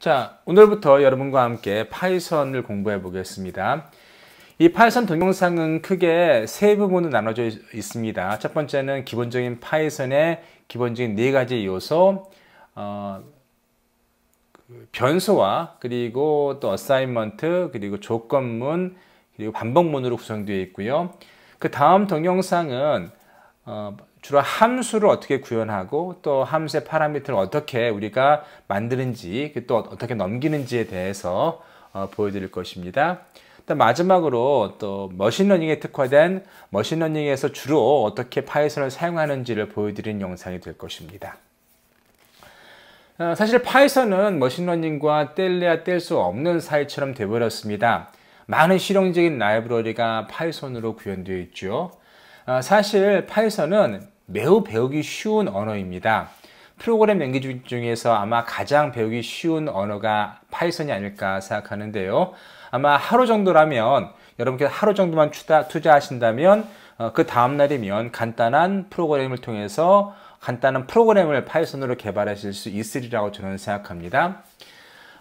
자, 오늘부터 여러분과 함께 파이썬을 공부해 보겠습니다. 이 파이썬 동영상은 크게 세 부분으로 나눠져 있습니다. 첫 번째는 기본적인 파이썬의 기본적인 네 가지 요소, 어, 그 변수와 그리고 또 어사인먼트, 그리고 조건문, 그리고 반복문으로 구성되어 있고요. 그 다음 동영상은 어, 주로 함수를 어떻게 구현하고 또 함수의 파라미터를 어떻게 우리가 만드는지 또 어떻게 넘기는지에 대해서 어, 보여드릴 것입니다. 또 마지막으로 또 머신러닝에 특화된 머신러닝에서 주로 어떻게 파이썬을 사용하는지를 보여드리는 영상이 될 것입니다. 어, 사실 파이썬은 머신러닝과 뗄래야 뗄 수 없는 사이처럼 되버렸습니다. 어 많은 실용적인 라이브러리가 파이썬으로 구현되어 있죠. 어, 사실 파이썬은 매우 배우기 쉬운 언어입니다. 프로그램 연기 중에서 아마 가장 배우기 쉬운 언어가 파이썬이 아닐까 생각하는데요. 아마 하루 정도라면 여러분께서 하루 정도만 투자, 하신다면그 어, 다음 날이면 간단한 프로그램을 통해서 간단한 프로그램을 파이썬으로 개발하실 수 있으리라고 저는 생각합니다.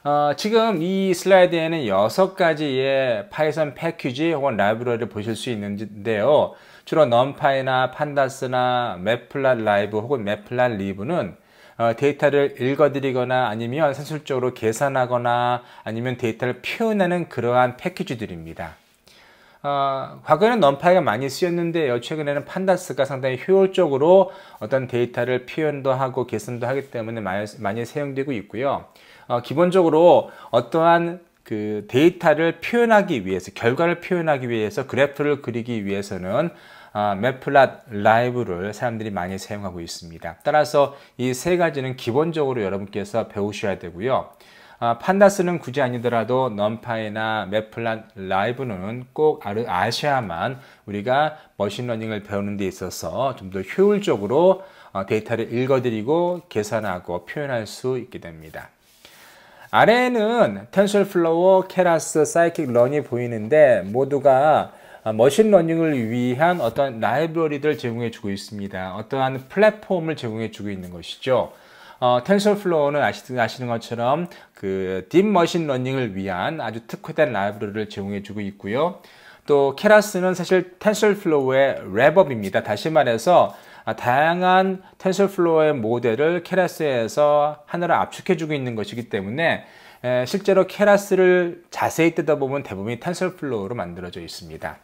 어, 지금 이 슬라이드에는 6가지의 파이썬 패키지 혹은 라이브러리를 보실 수 있는데요. 주로 넘파이나 판다스나 맵플랏 라이브 혹은 맵플랏 리브는 어, 데이터를 읽어드리거나 아니면 산술적으로 계산하거나 아니면 데이터를 표현하는 그러한 패키지들입니다. 어, 과거에는 넘파이가 많이 쓰였는데요. 최근에는 판다스가 상당히 효율적으로 어떤 데이터를 표현도 하고 계산도 하기 때문에 많이, 많이 사용되고 있고요. 어, 기본적으로 어떠한 그 데이터를 표현하기 위해서, 결과를 표현하기 위해서, 그래프를 그리기 위해서는 아, 맵플랏 라이브를 사람들이 많이 사용하고 있습니다. 따라서 이 세 가지는 기본적으로 여러분께서 배우셔야 되고요. 아, 판다스는 굳이 아니더라도 넘파이나 맵플랏 라이브는 꼭 아셔야만 우리가 머신러닝을 배우는 데 있어서 좀 더 효율적으로 어, 데이터를 읽어드리고 계산하고 표현할 수 있게 됩니다. 아래에는 텐셜플로우 케라스, 사이킥 런이 보이는데 모두가 아, 머신러닝을 위한 어떤 라이브러리들 을 제공해주고 있습니다. 어떠한 플랫폼을 제공해주고 있는 것이죠. 어, 텐서플로우는 아시는 것처럼 그 딥머신 러닝을 위한 아주 특화된 라이브러리를 제공해주고 있고요. 또 케라스는 사실 텐서플로우의 랩업입니다. 다시 말해서 아, 다양한 텐서플로우의 모델을 케라스에서 하나로 압축해주고 있는 것이기 때문에 실제로 케라스를 자세히 뜯어보면 대부분이 텐서플로우로 만들어져 있습니다.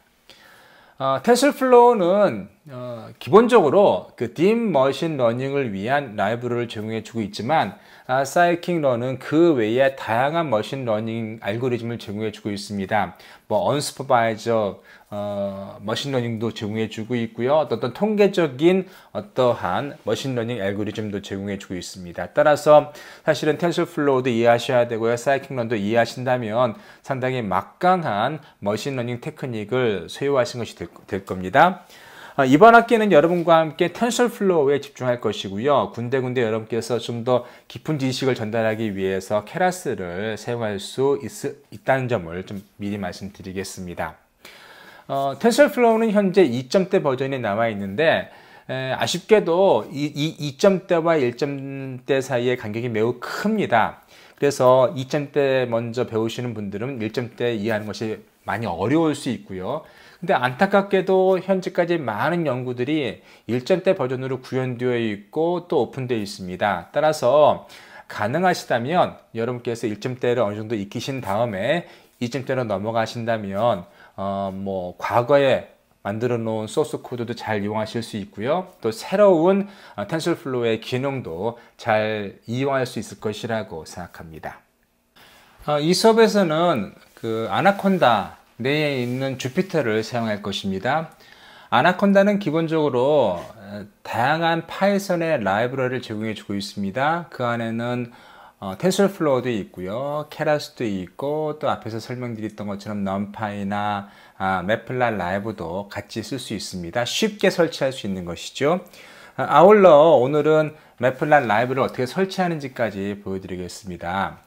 아, 테슬플로우는 어, 기본적으로 그 딥 머신 러닝을 위한 라이브러리를 제공해 주고 있지만 아, 사이킹 러는 그 외에 다양한 머신 러닝 알고리즘을 제공해 주고 있습니다. 뭐 언스퍼바이저 어, 머신 러닝도 제공해 주고 있고요. 어떤 통계적인 어떠한 머신 러닝 알고리즘도 제공해 주고 있습니다. 따라서 사실은 텐서플로우도 이해하셔야 되고요. 사이킹 런도 이해하신다면 상당히 막강한 머신 러닝 테크닉을 소유하신 것이 될, 될 겁니다. 아, 이번 학기에는 여러분과 함께 텐셜 플로우에 집중할 것이고요. 군데군데 여러분께서 좀 더 깊은 지식을 전달하기 위해서 케라스를 사용할 수 있, 있다는 점을 좀 미리 말씀드리겠습니다. 어, 텐설플로우는 현재 2점대 버전이 나와 있는데 에, 아쉽게도 이, 이 2점대와 1점대 사이의 간격이 매우 큽니다. 그래서 2점대 먼저 배우시는 분들은 1점대 이해하는 것이 많이 어려울 수 있고요. 근데 안타깝게도 현재까지 많은 연구들이 일전대 버전으로 구현되어 있고 또 오픈되어 있습니다. 따라서 가능하시다면 여러분께서 일점대를 어느 정도 익히신 다음에 이점대로 넘어가신다면 어, 뭐 과거에 만들어 놓은 소스 코드도 잘 이용하실 수 있고요. 또 새로운 어, 텐설플로우의 기능도 잘 이용할 수 있을 것이라고 생각합니다. 아, 이 수업에서는 그 아나콘다 내에 있는 주피터를 사용할 것입니다. 아나콘다는 기본적으로 다양한 파이썬의 라이브러리를 제공해 주고 있습니다. 그 안에는 어, 텐솔플로우도 있고요. 케라스도 있고 또 앞에서 설명드렸던 것처럼 넘파이나 아, 매플라 라이브도 같이 쓸 수 있습니다. 쉽게 설치할 수 있는 것이죠. 아, 아울러 오늘은 맵플라 라이브를 어떻게 설치하는지까지 보여드리겠습니다.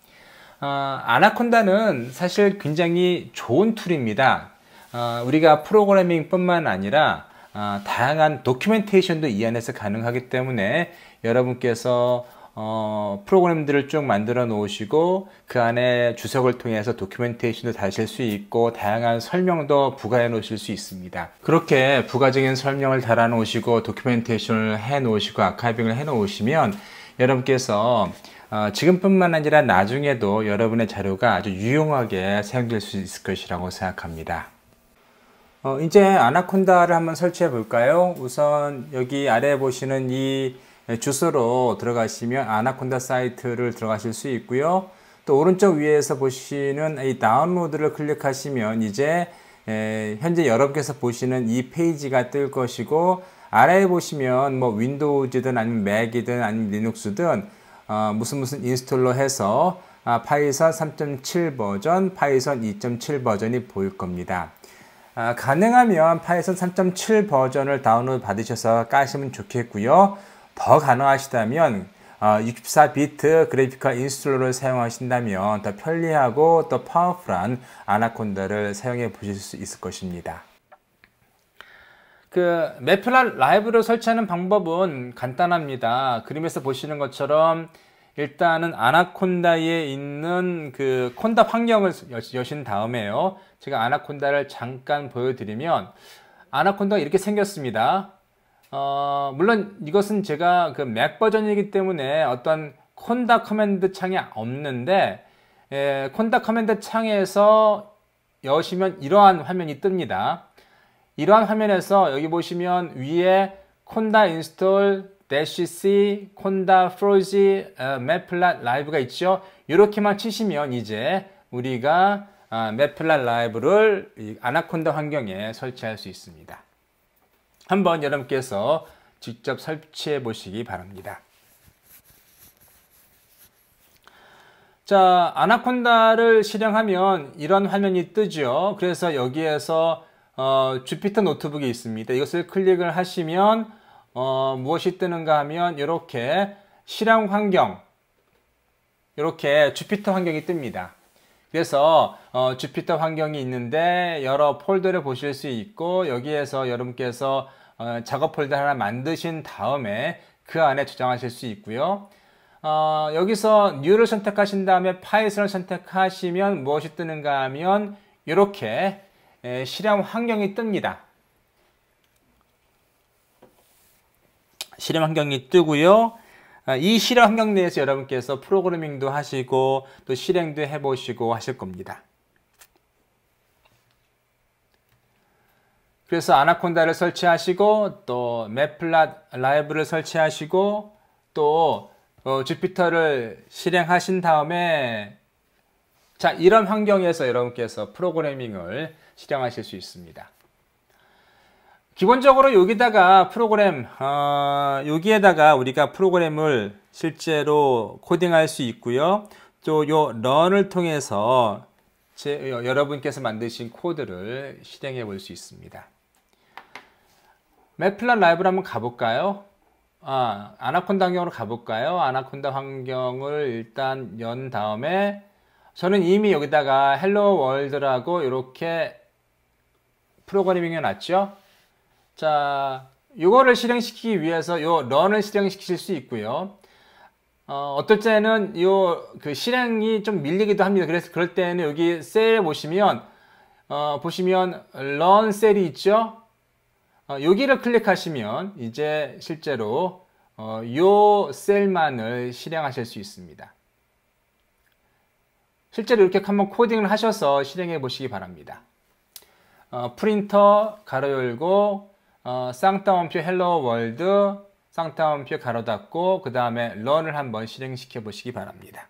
어, 아나콘다는 사실 굉장히 좋은 툴입니다. 어, 우리가 프로그래밍 뿐만 아니라 어, 다양한 도큐멘테이션도 이 안에서 가능하기 때문에 여러분께서 어, 프로그램들을 쭉 만들어 놓으시고 그 안에 주석을 통해서 도큐멘테이션도 다실 수 있고 다양한 설명도 부가해 놓으실 수 있습니다. 그렇게 부가적인 설명을 달아 놓으시고 도큐멘테이션을 해 놓으시고 아카이빙을 해 놓으시면 여러분께서 어, 지금뿐만 아니라 나중에도 여러분의 자료가 아주 유용하게 사용될 수 있을 것이라고 생각합니다. 어, 이제 아나콘다를 한번 설치해 볼까요? 우선 여기 아래 보시는 이 주소로 들어가시면 아나콘다 사이트를 들어가실 수 있고요. 또 오른쪽 위에서 보시는 이 다운로드를 클릭하시면 이제 현재 여러분께서 보시는 이 페이지가 뜰 것이고 아래에 보시면 뭐 윈도우즈든 아니면 맥이든 아니면 리눅스든 어, 무슨 무슨 인스톨로 해서 아, 파이썬 3.7 버전, 파이썬 2.7 버전이 보일 겁니다. 아, 가능하면 파이썬 3.7 버전을 다운로드 받으셔서 까시면 좋겠고요. 더 가능하시다면 어, 64비트 그래픽카 인스톨러를 사용하신다면 더 편리하고 더 파워풀한 아나콘다를 사용해 보실 수 있을 것입니다. 그 매플라 라이브를 설치하는 방법은 간단합니다. 그림에서 보시는 것처럼 일단은 아나콘다에 있는 그 콘다 환경을 여신 다음에요. 제가 아나콘다를 잠깐 보여드리면 아나콘다가 이렇게 생겼습니다. 어, 물론 이것은 제가 그맥 버전이기 때문에 어떤 콘다 커맨드 창이 없는데 예, 콘다 커맨드 창에서 여시면 이러한 화면이 뜹니다. 이러한 화면에서 여기 보시면 위에 콘다 인스톨 d a s c 콘다 프로지 어, 맵플랫 라이브가 있죠. 이렇게만 치시면 이제 우리가 어, 맵플랫 라이브를 아나콘다 환경에 설치할 수 있습니다. 한번 여러분께서 직접 설치해 보시기 바랍니다. 자, 아나콘다를 실행하면 이런 화면이 뜨죠. 그래서 여기에서 어, j u p 노트북이 있습니다. 이것을 클릭을 하시면 어, 무엇이 뜨는가 하면 이렇게 실험 환경 이렇게 주피터 환경이 뜹니다. 그래서 어, 주피터 환경이 있는데 여러 폴더를 보실 수 있고 여기에서 여러분께서 어, 작업 폴더 하나 만드신 다음에 그 안에 저장하실 수 있고요. 어, 여기서 뉴를 선택하신 다음에 파이썬을 선택하시면 무엇이 뜨는가 하면 이렇게 예, 실험 환경이 뜹니다. 실험 환경이 뜨고요. 아, 이 실험 환경 내에서 여러분께서 프로그래밍도 하시고 또 실행도 해보시고 하실 겁니다. 그래서 아나콘다를 설치하시고 또 맵플랏 라이브를 설치하시고 또 어, 주피터를 실행하신 다음에 자 이런 환경에서 여러분께서 프로그래밍을 시행하실수 있습니다. 기본적으로 여기다가 프로그램 어, 여기에다가 우리가 프로그램을 실제로 코딩할 수 있고요. 또 요 런을 통해서 제, 여러분께서 만드신 코드를 실행해 볼 수 있습니다. 맵플란 라이브를 한번 가볼까요? 아, 아나콘다 환경으로 가볼까요? 아나콘다 환경을 일단 연 다음에 저는 이미 여기다가 헬로 월드라고 이렇게 프로그래밍에 놨죠. 자, 이거를 실행시키기 위해서 요 런을 실행시키실 수 있고요. 어, 떨 때는 요그 실행이 좀 밀리기도 합니다. 그래서 그럴 때는 여기 셀 보시면 어, 보시면 런 셀이 있죠. 어, 여기를 클릭하시면 이제 실제로 어, 요 셀만을 실행하실 수 있습니다. 실제로 이렇게 한번 코딩을 하셔서 실행해 보시기 바랍니다. 어, 프린터 가로 열고 어, 쌍따옴표 헬로 월드 쌍따옴표 가로 닫고 그 다음에 런을 한번 실행시켜 보시기 바랍니다.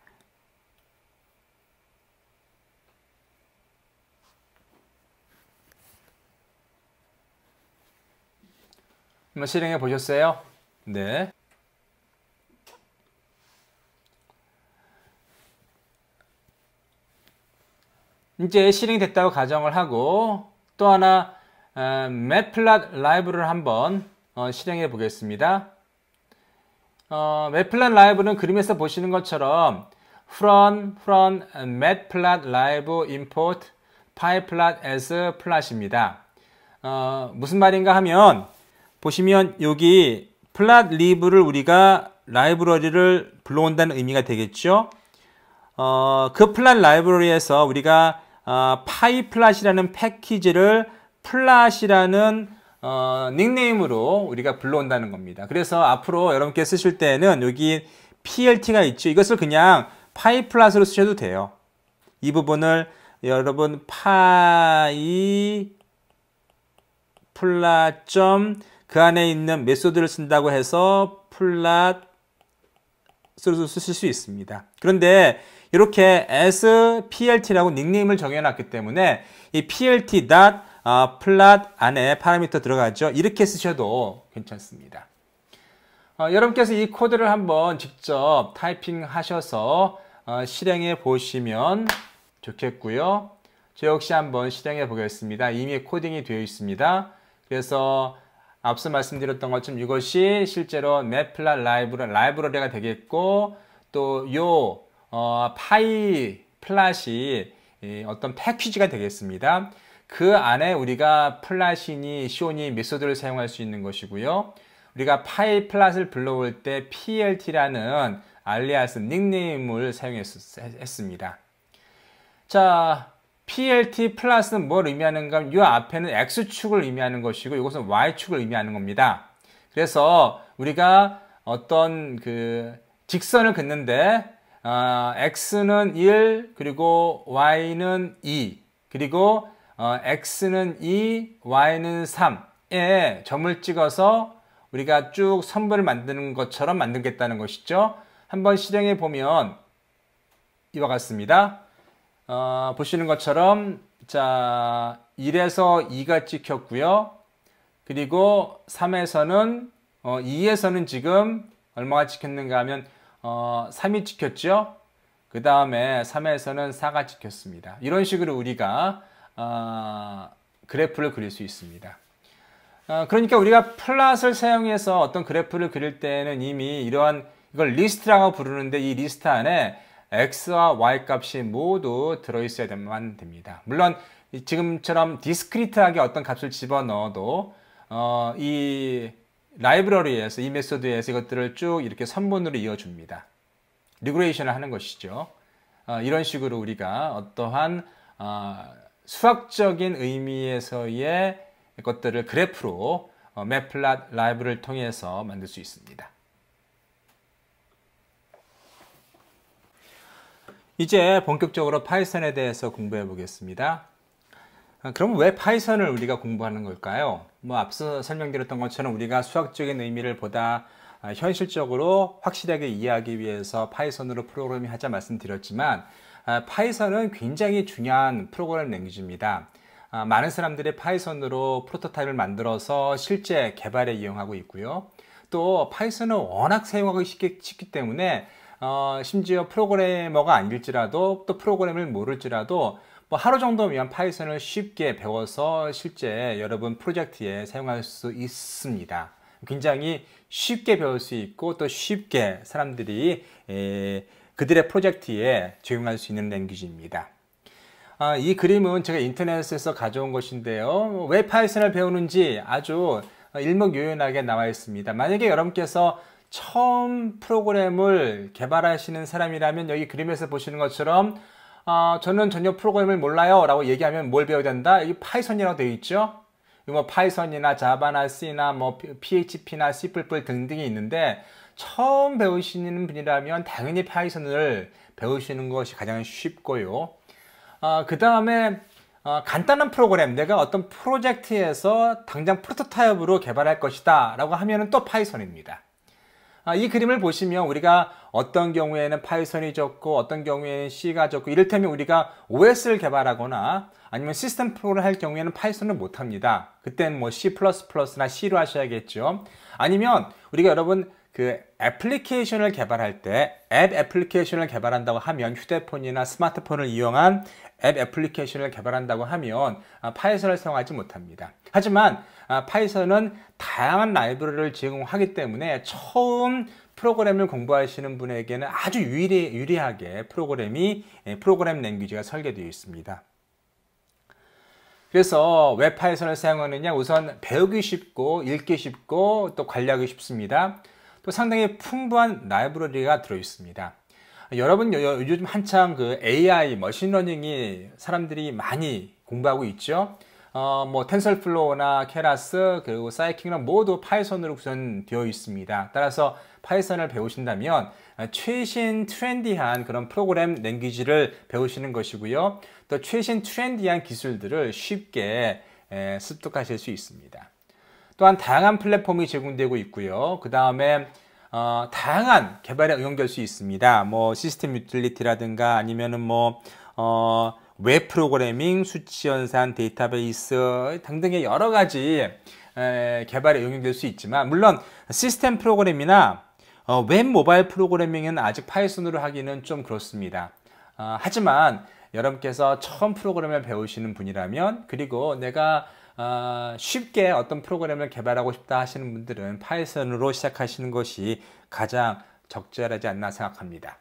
한번 실행해 보셨어요? 네. 이제 실행됐다고 가정을 하고 또 하나 맵플랏 어, 라이브를 한번 어, 실행해 보겠습니다. 맵플랏 어, 라이브는 그림에서 보시는 것처럼 from from matplot live import pyplot as plot입니다. 어, 무슨 말인가 하면 보시면 여기 plot l i v 를 우리가 라이브러리를 불러온다는 의미가 되겠죠. 어, 그 plot 라이브러리에서 우리가 아, 파이플라시라는 패키지를 플라시라는 어, 닉네임으로 우리가 불러온다는 겁니다. 그래서 앞으로 여러분께 쓰실 때는 여기 PLT가 있죠. 이것을 그냥 파이플라스로 쓰셔도 돼요. 이 부분을 여러분 파이 플라 점그 안에 있는 메소드를 쓴다고 해서 플라스로 쓰실 수 있습니다. 그런데 이렇게 SPLT라고 닉네임을 정해놨기 때문에 이 PLT dot 플랫 어, 안에 파라미터 들어가죠. 이렇게 쓰셔도 괜찮습니다. 어, 여러분께서 이 코드를 한번 직접 타이핑하셔서 어, 실행해 보시면 좋겠고요. 저 역시 한번 실행해 보겠습니다. 이미 코딩이 되어 있습니다. 그래서 앞서 말씀드렸던 것처럼 이것이 실제로 맵플라라이브 라이브러리가 되겠고 또요 어, 파이 플라시 어떤 패키지가 되겠습니다. 그 안에 우리가 플라시니, 쇼니 메소드를 사용할 수 있는 것이고요. 우리가 파이 플라스를 불러올 때 plt라는 알리아스 닉네임을 사용했습니다. 자, plt 플러스는 뭘 의미하는가 하면 이 앞에는 x축을 의미하는 것이고 이것은 y축을 의미하는 겁니다. 그래서 우리가 어떤 그 직선을 긋는데 어, x는 1 그리고 y는 2 그리고 어, x는 2 y는 3에 예, 점을 찍어서 우리가 쭉 선분을 만드는 것처럼 만들겠다는 것이죠. 한번 실행해 보면 이와 같습니다. 어, 보시는 것처럼 자 1에서 2가 찍혔고요. 그리고 3에서는 어, 2에서는 지금 얼마가 찍혔는가 하면 어, 3이 찍혔죠? 그 다음에 3에서는 4가 찍혔습니다. 이런 식으로 우리가 어, 그래프를 그릴 수 있습니다. 어, 그러니까 우리가 플롯을 사용해서 어떤 그래프를 그릴 때는 이미 이러한 이걸 리스트라고 부르는데 이 리스트 안에 x와 y 값이 모두 들어있어야만 됩니다. 물론 지금처럼 디스크리트하게 어떤 값을 집어넣어도 어, 이 라이브러리에서 이 메소드에서 이것들을 쭉 이렇게 선본으로 이어줍니다. 리그레이션을 하는 것이죠. 어, 이런 식으로 우리가 어떠한 어, 수학적인 의미에서의 것들을 그래프로 어, 맵플랏 라이브를 통해서 만들 수 있습니다. 이제 본격적으로 파이썬에 대해서 공부해 보겠습니다. 아, 그럼 왜 파이썬을 우리가 공부하는 걸까요? 뭐 앞서 설명드렸던 것처럼 우리가 수학적인 의미를 보다 아, 현실적으로 확실하게 이해하기 위해서 파이썬으로 프로그램밍 하자 말씀드렸지만 아, 파이썬은 굉장히 중요한 프로그램 랭귀지입니다. 많은 사람들이 파이썬으로 프로토타입을 만들어서 실제 개발에 이용하고 있고요. 또 파이썬은 워낙 사용하기 쉽기, 쉽기 때문에 어, 심지어 프로그래머가 아닐지라도 또 프로그램을 모를지라도 뭐 하루 정도면 파이썬을 쉽게 배워서 실제 여러분 프로젝트에 사용할 수 있습니다. 굉장히 쉽게 배울 수 있고 또 쉽게 사람들이 에, 그들의 프로젝트에 적용할 수 있는 랭귀지입니다. 아, 이 그림은 제가 인터넷에서 가져온 것인데요. 왜 파이썬을 배우는지 아주 일목요연하게 나와 있습니다. 만약에 여러분께서 처음 프로그램을 개발하시는 사람이라면 여기 그림에서 보시는 것처럼 어, 저는 전혀 프로그램을 몰라요 라고 얘기하면 뭘 배워야 된다? 여기 파이썬이라고 되어 있죠? 뭐 파이썬이나 자바나 C나 뭐 PHP나 C++ 등등이 있는데 처음 배우시는 분이라면 당연히 파이썬을 배우시는 것이 가장 쉽고요. 어, 그 다음에 어, 간단한 프로그램, 내가 어떤 프로젝트에서 당장 프로토타입으로 개발할 것이다 라고 하면 또 파이썬입니다. 아, 이 그림을 보시면 우리가 어떤 경우에는 파이썬이 적고 어떤 경우에는 C가 적고 이를테면 우리가 OS를 개발하거나 아니면 시스템 프로그램을할 경우에는 파이썬을 못합니다. 그땐 뭐 C++나 C로 하셔야겠죠. 아니면 우리가 여러분 그 애플리케이션을 개발할 때 앱 애플리케이션을 개발한다고 하면 휴대폰이나 스마트폰을 이용한 앱 애플리케이션을 개발한다고 하면 아, 파이썬을 사용하지 못합니다. 하지만 아, 파이썬은 다양한 라이브러리를 제공하기 때문에 처음 프로그램을 공부하시는 분에게는 아주 유리, 유리하게 프로그램이 예, 프로그램 랭귀지가 설계되어 있습니다. 그래서 웹 파이썬을 사용하느냐 우선 배우기 쉽고 읽기 쉽고 또 관리하기 쉽습니다. 또 상당히 풍부한 라이브러리가 들어 있습니다. 여러분 요즘 한창 그 AI 머신러닝이 사람들이 많이 공부하고 있죠. 어, 뭐 텐설플로우나 케라스 그리고 사이킹은 모두 파이썬으로 구성되어 있습니다. 따라서 파이썬을 배우신다면 최신 트렌디한 그런 프로그램 랭귀지를 배우시는 것이고요. 또 최신 트렌디한 기술들을 쉽게 습득하실 수 있습니다. 또한 다양한 플랫폼이 제공되고 있고요. 그 다음에 어, 다양한 개발에 응용될 수 있습니다. 뭐 시스템 유틸리티라든가 아니면은 뭐 어, 웹 프로그래밍, 수치 연산, 데이터베이스 등등의 여러 가지 에, 개발에 응용될 수 있지만 물론 시스템 프로그램이나 어, 웹 모바일 프로그래밍은 아직 파이썬으로 하기는 좀 그렇습니다. 어, 하지만 여러분께서 처음 프로그램을 배우시는 분이라면 그리고 내가 어, 쉽게 어떤 프로그램을 개발하고 싶다 하시는 분들은 파이썬으로 시작하시는 것이 가장 적절하지 않나 생각합니다.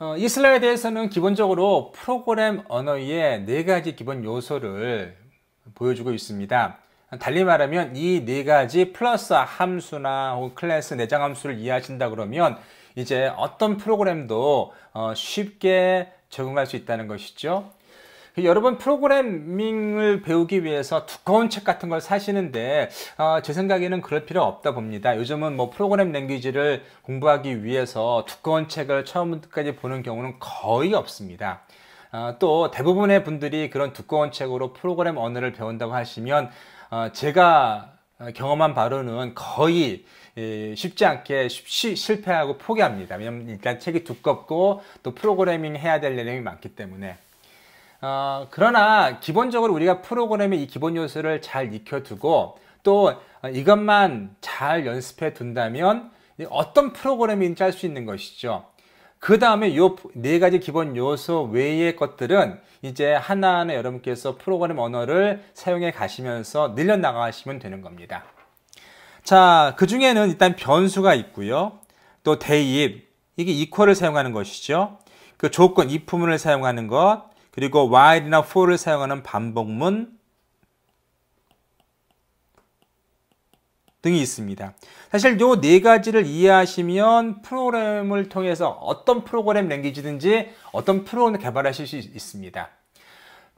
어, 이 슬라이드에서는 기본적으로 프로그램 언어의 네 가지 기본 요소를 보여주고 있습니다. 달리 말하면 이 네 가지 플러스 함수나 혹은 클래스 내장 함수를 이해하신다 그러면 이제 어떤 프로그램도 어, 쉽게 적응할수 있다는 것이죠. 여러분 프로그래밍을 배우기 위해서 두꺼운 책 같은 걸 사시는데 어, 제 생각에는 그럴 필요 없다 봅니다. 요즘은 뭐 프로그램 랭귀지를 공부하기 위해서 두꺼운 책을 처음부터까지 보는 경우는 거의 없습니다. 어, 또 대부분의 분들이 그런 두꺼운 책으로 프로그램 언어를 배운다고 하시면 어, 제가 경험한 바로는 거의 예, 쉽지 않게 쉽시, 실패하고 포기합니다. 왜냐면 일단 책이 두껍고 또 프로그래밍 해야 될 내용이 많기 때문에. 어, 그러나 기본적으로 우리가 프로그램의 이 기본 요소를 잘 익혀두고 또 이것만 잘 연습해 둔다면 어떤 프로그램인지 할수 있는 것이죠. 그 다음에 요 네 가지 기본 요소 외의 것들은 이제 하나하나 여러분께서 프로그램 언어를 사용해 가시면서 늘려나가시면 되는 겁니다. 자, 그 중에는 일단 변수가 있고요. 또 대입, 이게 이퀄을 사용하는 것이죠. 그 조건, 이품을 사용하는 것, 그리고 while이나 for를 사용하는 반복문, 등이 있습니다. 사실 요 네 가지를 이해하시면 프로그램을 통해서 어떤 프로그램 랭귀지든지 어떤 프로그램을 개발하실 수 있습니다.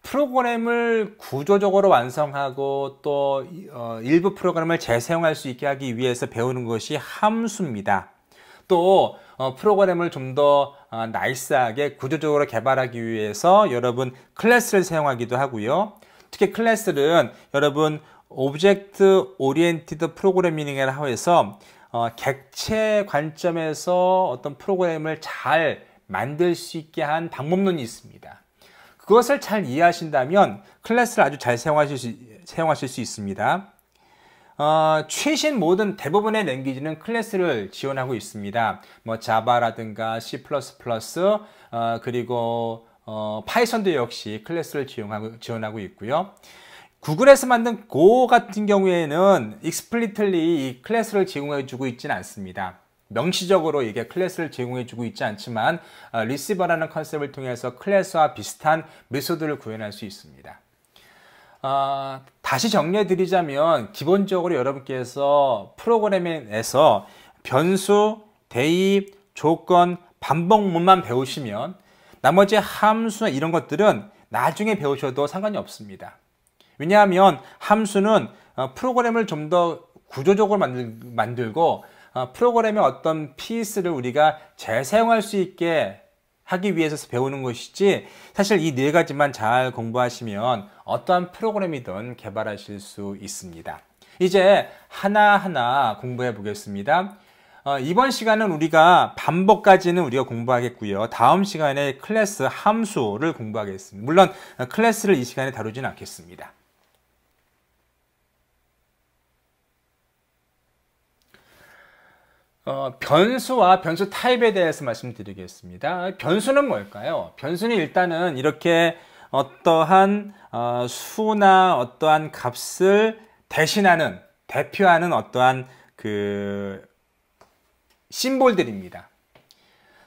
프로그램을 구조적으로 완성하고 또 어, 일부 프로그램을 재사용할 수 있게 하기 위해서 배우는 것이 함수입니다. 또 어, 프로그램을 좀더 어, 나이스하게 구조적으로 개발하기 위해서 여러분 클래스를 사용하기도 하고요. 특히 클래스는 여러분 오브젝트 오리엔티드 프로그래밍이라고 해서 어, 객체 관점에서 어떤 프로그램을 잘 만들 수 있게 한 방법론이 있습니다. 그것을 잘 이해하신다면 클래스를 아주 잘 사용하실 수, 사용하실 수 있습니다. 어, 최신 모든 대부분의 랭귀지는 클래스를 지원하고 있습니다. 뭐 자바라든가 C++, 어, 그리고 어, 파이썬도 역시 클래스를 지원하고, 지원하고 있고요. 구글에서 만든 Go 같은 경우에는 익스플리틀리 이 클래스를 제공해주고 있지는 않습니다. 명시적으로 이게 클래스를 제공해주고 있지 않지만 어, 리시버라는 컨셉을 통해서 클래스와 비슷한 메소드를 구현할 수 있습니다. 어, 다시 정리해드리자면 기본적으로 여러분께서 프로그래밍에서 변수, 대입, 조건, 반복문만 배우시면 나머지 함수 이런 것들은 나중에 배우셔도 상관이 없습니다. 왜냐하면 함수는 어, 프로그램을 좀 더 구조적으로 만들고 어, 프로그램의 어떤 피스를 우리가 재사용할 수 있게 하기 위해서 배우는 것이지 사실 이 네 가지만 잘 공부하시면 어떠한 프로그램이든 개발하실 수 있습니다. 이제 하나하나 공부해 보겠습니다. 어, 이번 시간은 우리가 반복까지는 우리가 공부하겠고요. 다음 시간에 클래스 함수를 공부하겠습니다. 물론 어, 클래스를 이 시간에 다루지는 않겠습니다. 어, 변수와 변수 타입에 대해서 말씀드리겠습니다. 변수는 뭘까요? 변수는 일단은 이렇게 어떠한 어, 수나 어떠한 값을 대신하는, 대표하는 어떠한 그 심볼들입니다.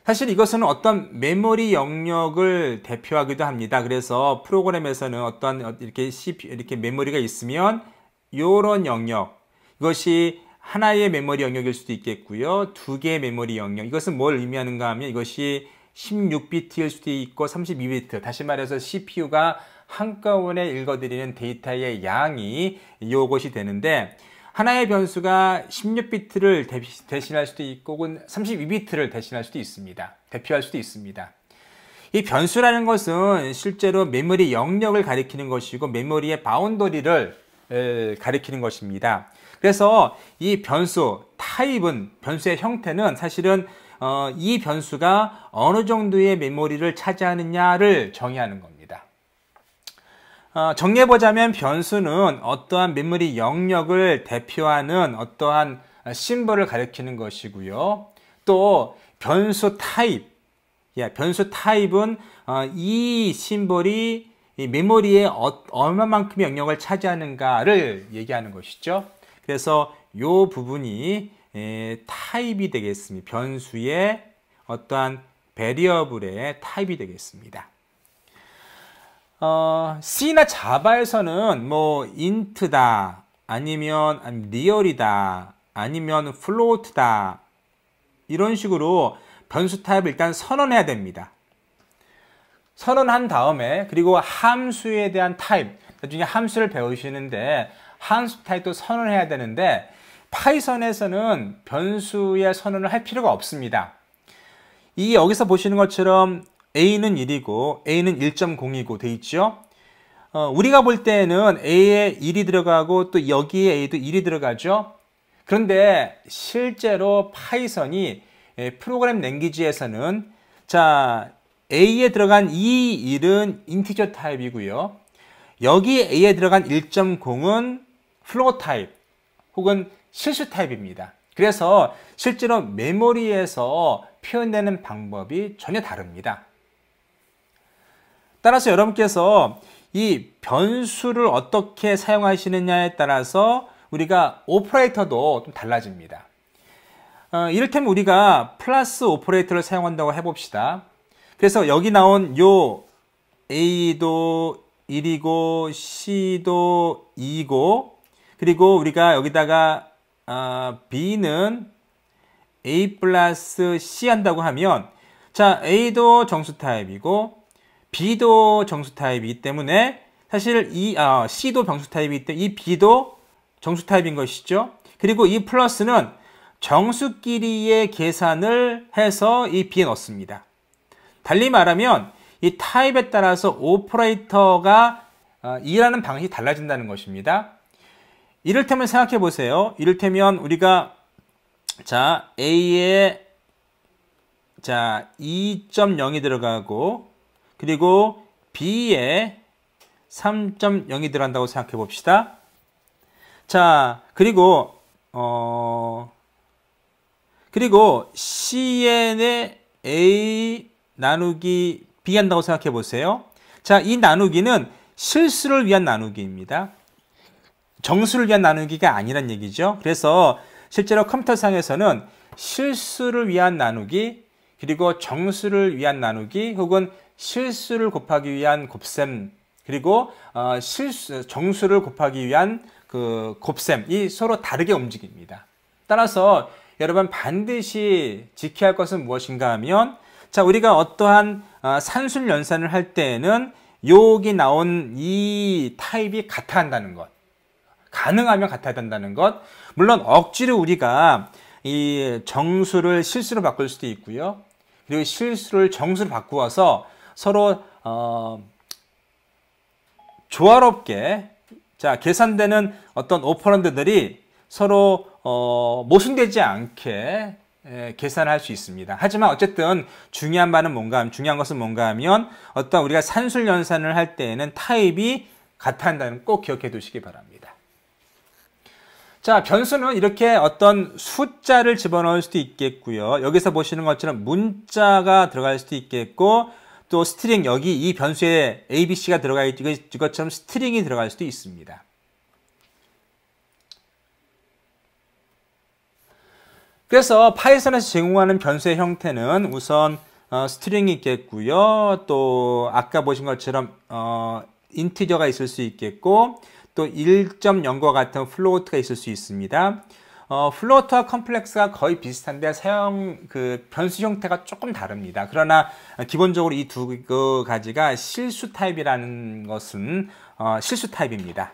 사실 이것은 어떤 메모리 영역을 대표하기도 합니다. 그래서 프로그램에서는 어떠한 이렇게 c p 이렇게 메모리가 있으면 이런 영역, 이것이 하나의 메모리 영역일 수도 있겠고요. 두 개의 메모리 영역. 이것은 뭘 의미하는가 하면 이것이 16비트일 수도 있고 32비트. 다시 말해서 CPU가 한꺼번에 읽어드리는 데이터의 양이 요것이 되는데 하나의 변수가 16비트를 대신할 수도 있고 혹은 32비트를 대신할 수도 있습니다. 대표할 수도 있습니다. 이 변수라는 것은 실제로 메모리 영역을 가리키는 것이고 메모리의 바운더리를 가리키는 것입니다. 그래서 이 변수 타입은 변수의 형태는 사실은 어, 이 변수가 어느 정도의 메모리를 차지하느냐를 정의하는 겁니다. 어, 정리해보자면 변수는 어떠한 메모리 영역을 대표하는 어떠한 심벌을 가리키는 것이고요. 또 변수 타입, 예, 변수 타입은 어, 이 심벌이 이 메모리에 어, 얼마만큼의 영역을 차지하는가를 얘기하는 것이죠. 그래서 이 부분이 타입이 되겠습니다. 변수의 어떠한 베리어블의 타입이 되겠습니다. 어, C나 자바에서는 뭐 인트다 아니면 리얼이다 아니면 플로트다 이런 식으로 변수 타입을 일단 선언해야 됩니다. 선언한 다음에 그리고 함수에 대한 타입 나중에 함수를 배우시는데 함수 타입도 선언 을 해야 되는데 파이썬에서는 변수의 선언을 할 필요가 없습니다. 이 여기서 보시는 것처럼 a는 1이고 a는 1.0이고 돼 있죠. 어, 우리가 볼 때는 a에 1이 들어가고 또 여기에 a도 1이 들어가죠. 그런데 실제로 파이썬이 예, 프로그램 랭귀지에서는 자 a에 들어간 이 1은 인티저 타입이고요. 여기 a에 들어간 1.0은 플로어 타입 혹은 실수 타입입니다. 그래서 실제로 메모리에서 표현되는 방법이 전혀 다릅니다. 따라서 여러분께서 이 변수를 어떻게 사용하시느냐에 따라서 우리가 오퍼레이터도 좀 달라집니다. 어, 이를테면 우리가 플러스 오퍼레이터를 사용한다고 해봅시다. 그래서 여기 나온 요 A도 1이고 C도 2고 그리고 우리가 여기다가 어, B는 A 플러스 C 한다고 하면 자 A도 정수 타입이고 B도 정수 타입이기 때문에 사실 이 어, C도 정수 타입이기 때문에 이 B도 정수 타입인 것이죠. 그리고 이 플러스는 정수끼리의 계산을 해서 이 B에 넣습니다. 달리 말하면 이 타입에 따라서 오퍼레이터가 어, 일하는 방식이 달라진다는 것입니다. 이를테면 생각해 보세요. 이를테면 우리가 자 A에 자 2.0이 들어가고 그리고 B에 3.0이 들어간다고 생각해 봅시다. 자 그리고 어 그리고 CN에 A 나누기 B 한다고 생각해 보세요. 자, 이 나누기는 실수를 위한 나누기입니다. 정수를 위한 나누기가 아니란 얘기죠. 그래서 실제로 컴퓨터상에서는 실수를 위한 나누기 그리고 정수를 위한 나누기 혹은 실수를 곱하기 위한 곱셈 그리고 어, 실수 정수를 곱하기 위한 그 곱셈이 서로 다르게 움직입니다. 따라서 여러분 반드시 지켜야 할 것은 무엇인가 하면 자 우리가 어떠한 어, 산술 연산을 할 때에는 여기 나온 이 타입이 같아 한다는 것 가능하면 같아야 된다는 것. 물론 억지로 우리가 이 정수를 실수로 바꿀 수도 있고요. 그리고 실수를 정수로 바꾸어서 서로 어, 조화롭게 자 계산되는 어떤 오퍼런드들이 서로 어, 모순되지 않게 예, 계산할 수 있습니다. 하지만 어쨌든 중요한 바는 뭔가 중요한 것은 뭔가 하면 어떤 우리가 산술 연산을 할 때에는 타입이 같아 한다는 꼭 기억해 두시기 바랍니다. 자, 변수는 이렇게 어떤 숫자를 집어넣을 수도 있겠고요. 여기서 보시는 것처럼 문자가 들어갈 수도 있겠고 또 스트링 여기 이 변수에 ABC가 들어가 있고 이것처럼 스트링이 들어갈 수도 있습니다. 그래서 파이썬에서 제공하는 변수의 형태는 우선 어, 스트링이 있겠고요. 또 아까 보신 것처럼 어, 인티저가 있을 수 있겠고 또 1.0과 같은 플로트가 있을 수 있습니다. 어, 플로트와 컴플렉스가 거의 비슷한데 사용 그 변수 형태가 조금 다릅니다. 그러나 기본적으로 이두 그 가지가 실수 타입이라는 것은 어, 실수 타입입니다.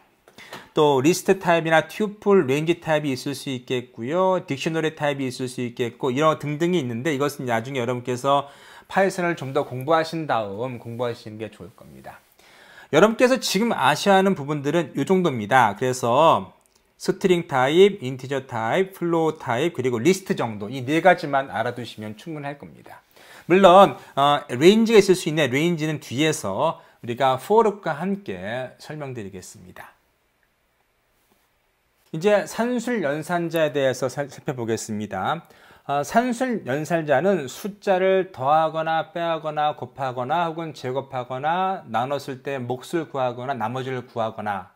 또 리스트 타입이나 튜플, 레인지 타입이 있을 수 있겠고요. 딕셔너리 타입이 있을 수 있겠고 이런 등등이 있는데 이것은 나중에 여러분께서 파이썬을 좀 더 공부하신 다음 공부하시는 게 좋을 겁니다. 여러분께서 지금 아셔야 하는 부분들은 이 정도입니다. 그래서 스트링 타입, 인티저 타입, 플로우 타입, 그리고 리스트 정도 이 네 가지만 알아두시면 충분할 겁니다. 물론 어, 레인지가 있을 수 있는 레인지는 뒤에서 우리가 포르과 함께 설명드리겠습니다. 이제 산술 연산자에 대해서 살펴보겠습니다. 아, 산술 연살자는 숫자를 더하거나 빼하거나 곱하거나 혹은 제곱하거나 나눴을 때 몫을 구하거나 나머지를 구하거나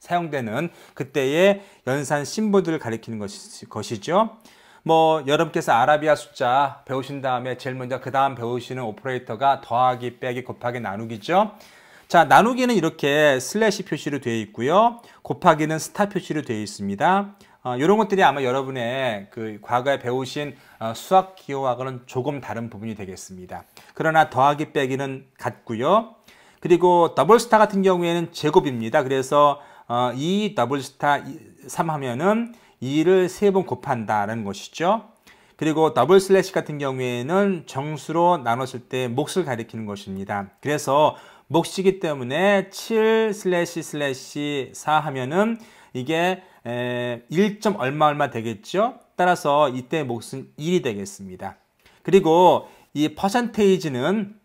사용되는 그때의 연산 신부들을 가리키는 것이, 죠뭐 여러분께서 아라비아 숫자 배우신 다음에 제일 먼저 그 다음 배우시는 오퍼레이터가 더하기, 빼기, 곱하기, 나누기죠. 자 나누기는 이렇게 슬래시 표시로 되어 있고요. 곱하기는 스타 표시로 되어 있습니다. 어, 이런 것들이 아마 여러분의 그 과거에 배우신 어, 수학 기호하고는 조금 다른 부분이 되겠습니다. 그러나 더하기 빼기는 같고요. 그리고 더블 스타 같은 경우에는 제곱입니다. 그래서 어, 더블 스타 3 하면은 2를 3번 곱한다는 것이죠. 그리고 더블 슬래시 같은 경우에는 정수로 나눴을 때 몫을 가리키는 것입니다. 그래서 몫이기 때문에 7 슬래시 슬래시 4 하면은 이게 1점 얼마 얼마 되겠죠? 따라서 이때 몫은 1이 되겠습니다. 그리고 이 퍼센테이지는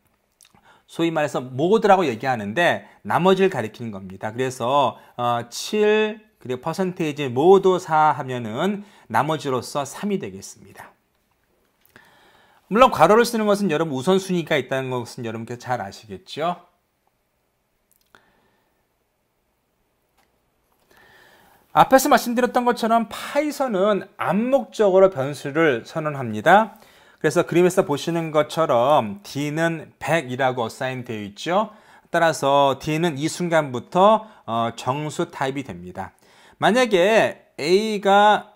소위 말해서 모드라고 얘기하는데 나머지를 가리키는 겁니다. 그래서 어, 7 그리고 퍼센테이지 모두 4 하면은 나머지로서 3이 되겠습니다. 물론 괄호를 쓰는 것은 여러분 우선순위가 있다는 것은 여러분께서 잘 아시겠죠? 앞에서 말씀드렸던 것처럼 파이선은 암묵적으로 변수를 선언합니다. 그래서 그림에서 보시는 것처럼 d는 100이라고 어사인 되어 있죠. 따라서 d는 이 순간부터 어, 정수 타입이 됩니다. 만약에 a가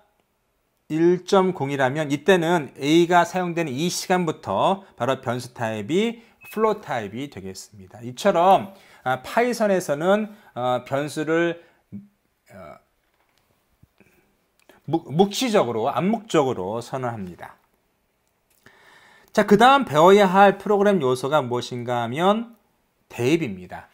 1.0이라면 이때는 a가 사용되는 이 시간부터 바로 변수 타입이 플로 타입이 되겠습니다. 이처럼 아, 파이선에서는 어, 변수를 어, 묵시적으로 암묵적으로 선언합니다. 자, 그 다음 배워야 할 프로그램 요소가 무엇인가 하면 대입입니다.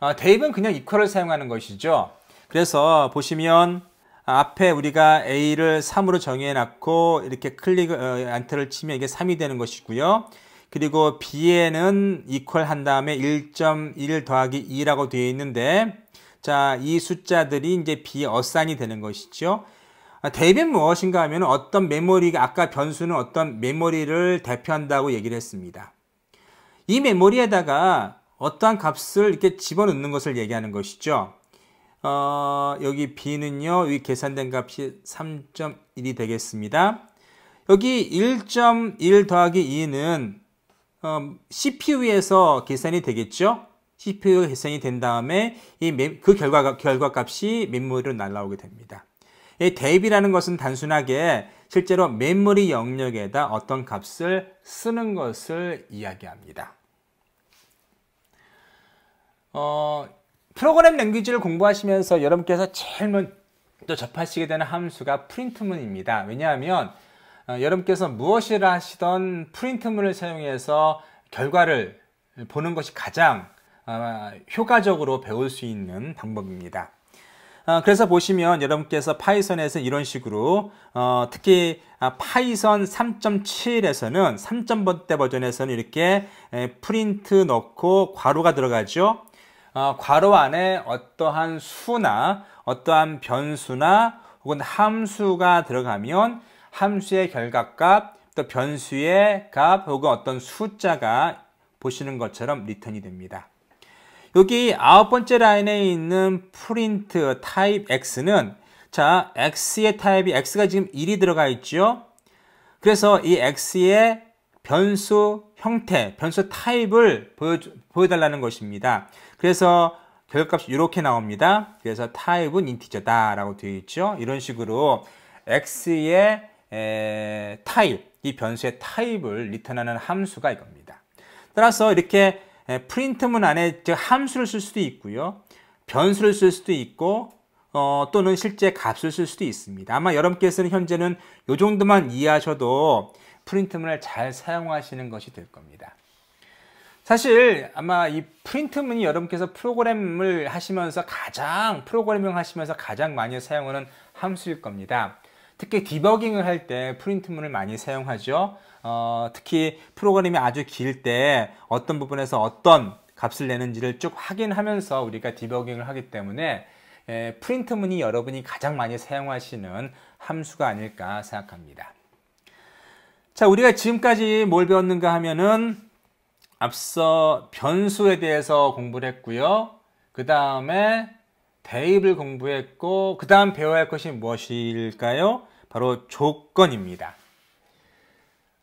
어, 대입은 그냥 이퀄을 사용하는 것이죠. 그래서 보시면 앞에 우리가 A를 3으로 정해놨고 이렇게 클릭 어, 안테를 치면 이게 3이 되는 것이고요. 그리고 B에는 이퀄 한 다음에 1.1 더하기 2라고 되어 있는데 자, 이 숫자들이 이제 b 어산이 되는 것이죠. 대변 무엇인가 하면 어떤 메모리가 아까 변수는 어떤 메모리를 대표한다고 얘기를 했습니다. 이 메모리에다가 어떠한 값을 이렇게 집어넣는 것을 얘기하는 것이죠. 어, 여기 b는요. 이 계산된 값이 3.1이 되겠습니다. 여기 1.1 더하기 2는 어, CPU에서 계산이 되겠죠. CPU 계산이 된 다음에 이그 결과 값이 메모리로 날라오게 됩니다. 이 대입이라는 것은 단순하게 실제로 메모리 영역에다 어떤 값을 쓰는 것을 이야기합니다. 어, 프로그램 랭귀지를 공부하시면서 여러분께서 제일 먼저 접하시게 되는 함수가 프린트문입니다. 왜냐하면 어, 여러분께서 무엇을 하시던 프린트문을 사용해서 결과를 보는 것이 가장 어, 효과적으로 배울 수 있는 방법입니다. 어, 그래서 보시면 여러분께서 파이썬에서 이런 식으로 어, 특히 아, 파이썬 3.7에서는 3.0대 버전에서는 이렇게 프린트 넣고 괄호가 들어가죠. 어, 괄호 안에 어떠한 수나 어떠한 변수나 혹은 함수가 들어가면 함수의 결과값 또 변수의 값 혹은 어떤 숫자가 보시는 것처럼 리턴이 됩니다. 여기 아홉 번째 라인에 있는 프린트 타입 x는 자 x의 타입이 x가 지금 1이 들어가 있죠. 그래서 이 x의 변수 형태, 변수 타입을 보여, 달라는 것입니다. 그래서 결과값이 이렇게 나옵니다. 그래서 타입은 인티저다 라고 되어 있죠. 이런 식으로 x의 에, 타입, 이 변수의 타입을 리턴하는 함수가 이겁니다. 따라서 이렇게 예, 프린트문 안에 즉 함수를 쓸 수도 있고요. 변수를 쓸 수도 있고 어, 또는 실제 값을 쓸 수도 있습니다. 아마 여러분께서는 현재는 이 정도만 이해하셔도 프린트문을 잘 사용하시는 것이 될 겁니다. 사실 아마 이 프린트문이 여러분께서 프로그램을 하시면서 가장 프로그래밍 하시면서 가장 많이 사용하는 함수일 겁니다. 특히 디버깅을 할 때 프린트문을 많이 사용하죠. 어, 특히 프로그램이 아주 길 때 어떤 부분에서 어떤 값을 내는지를 쭉 확인하면서 우리가 디버깅을 하기 때문에 예, 프린트문이 여러분이 가장 많이 사용하시는 함수가 아닐까 생각합니다. 자, 우리가 지금까지 뭘 배웠는가 하면은 앞서 변수에 대해서 공부를 했고요. 그 다음에 대입을 공부했고 그 다음 배워야 할 것이 무엇일까요? 바로 조건입니다.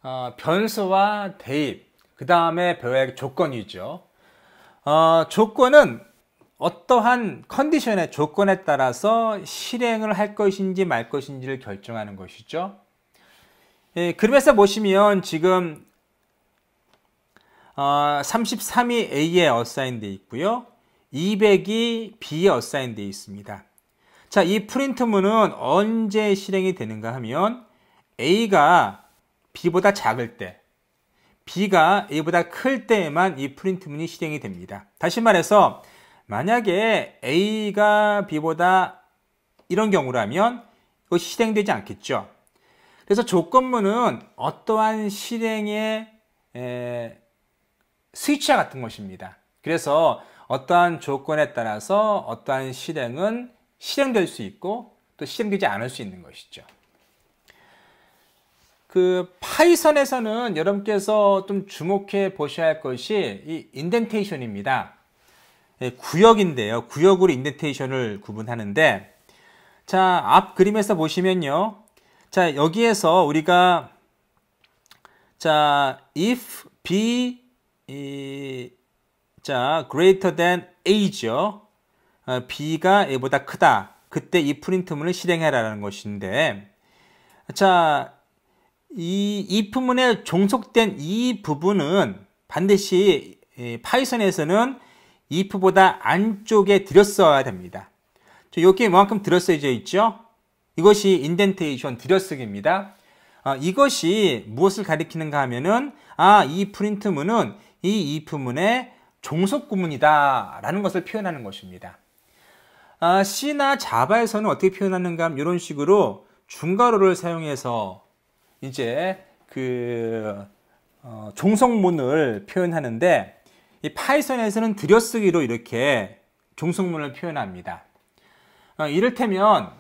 어, 변수와 대입, 그 다음에 배워야 조건이 있죠. 어, 조건은 어떠한 컨디션의 조건에 따라서 실행을 할 것인지 말 것인지를 결정하는 것이죠. 예, 그림에서 보시면 지금 어, 33이 A에 어사인 돼 있고요. 200이 B에 어사인 돼 있습니다. 자, 이 프린트문은 언제 실행이 되는가 하면 A가 B보다 작을 때, B가 A보다 클 때에만 이 프린트문이 실행이 됩니다. 다시 말해서 만약에 A가 B보다 이런 경우라면 이것 실행되지 않겠죠. 그래서 조건문은 어떠한 실행의 에, 스위치와 같은 것입니다. 그래서 어떠한 조건에 따라서 어떠한 실행은 실행될 수 있고 또 실행되지 않을 수 있는 것이죠. 그 파이썬에서는 여러분께서 좀 주목해 보셔야 할 것이 이 인덴테이션입니다. 예, 구역인데요. 구역으로 인덴테이션을 구분하는데 자, 앞 그림에서 보시면요. 자, 여기에서 우리가 자, if b 이, 자, greater than a죠. 어, b가 a보다 크다. 그때 이 프린트문을 실행해라라는 것인데 자, 이, 이부분에 종속된 이 부분은 반드시 예, 파이썬에서는 if보다 안쪽에 들였어야 됩니다. 여기에 만큼 들였어져 있죠? 이것이 인덴테이션 들여쓰기입니다. 어, 이것이 무엇을 가리키는가 하면은 아, 이 프린트문은 이 if문의 종속구문이다 라는 것을 표현하는 것입니다. 아, C나 자바에서는 어떻게 표현하는가 하면 이런 식으로 중괄호를 사용해서 이제 그 어, 종속문을 표현하는데 이 파이썬에서는 들여쓰기로 이렇게 종속문을 표현합니다. 어, 이를테면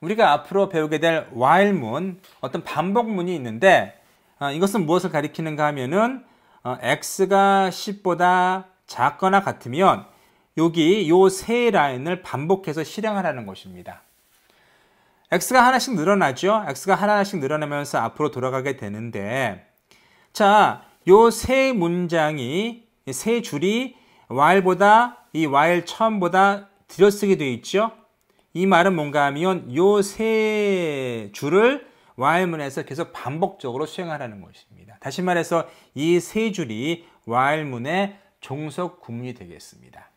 우리가 앞으로 배우게 될 while문, 어떤 반복문이 있는데 어, 이것은 무엇을 가리키는가 하면은 어, x가 10보다 작거나 같으면 여기 요 세 라인을 반복해서 실행하라는 것입니다. x가 하나씩 늘어나죠. x가 하나씩 늘어나면서 앞으로 돌아가게 되는데 자, 요 세 문장이 세 줄이 while보다 이 while 처음보다 들여쓰게 되어 있죠. 이 말은 뭔가 하면 요 세 줄을 while문에서 계속 반복적으로 수행하라는 것입니다. 다시 말해서 이 세 줄이 while문의 종속 구문이 되겠습니다.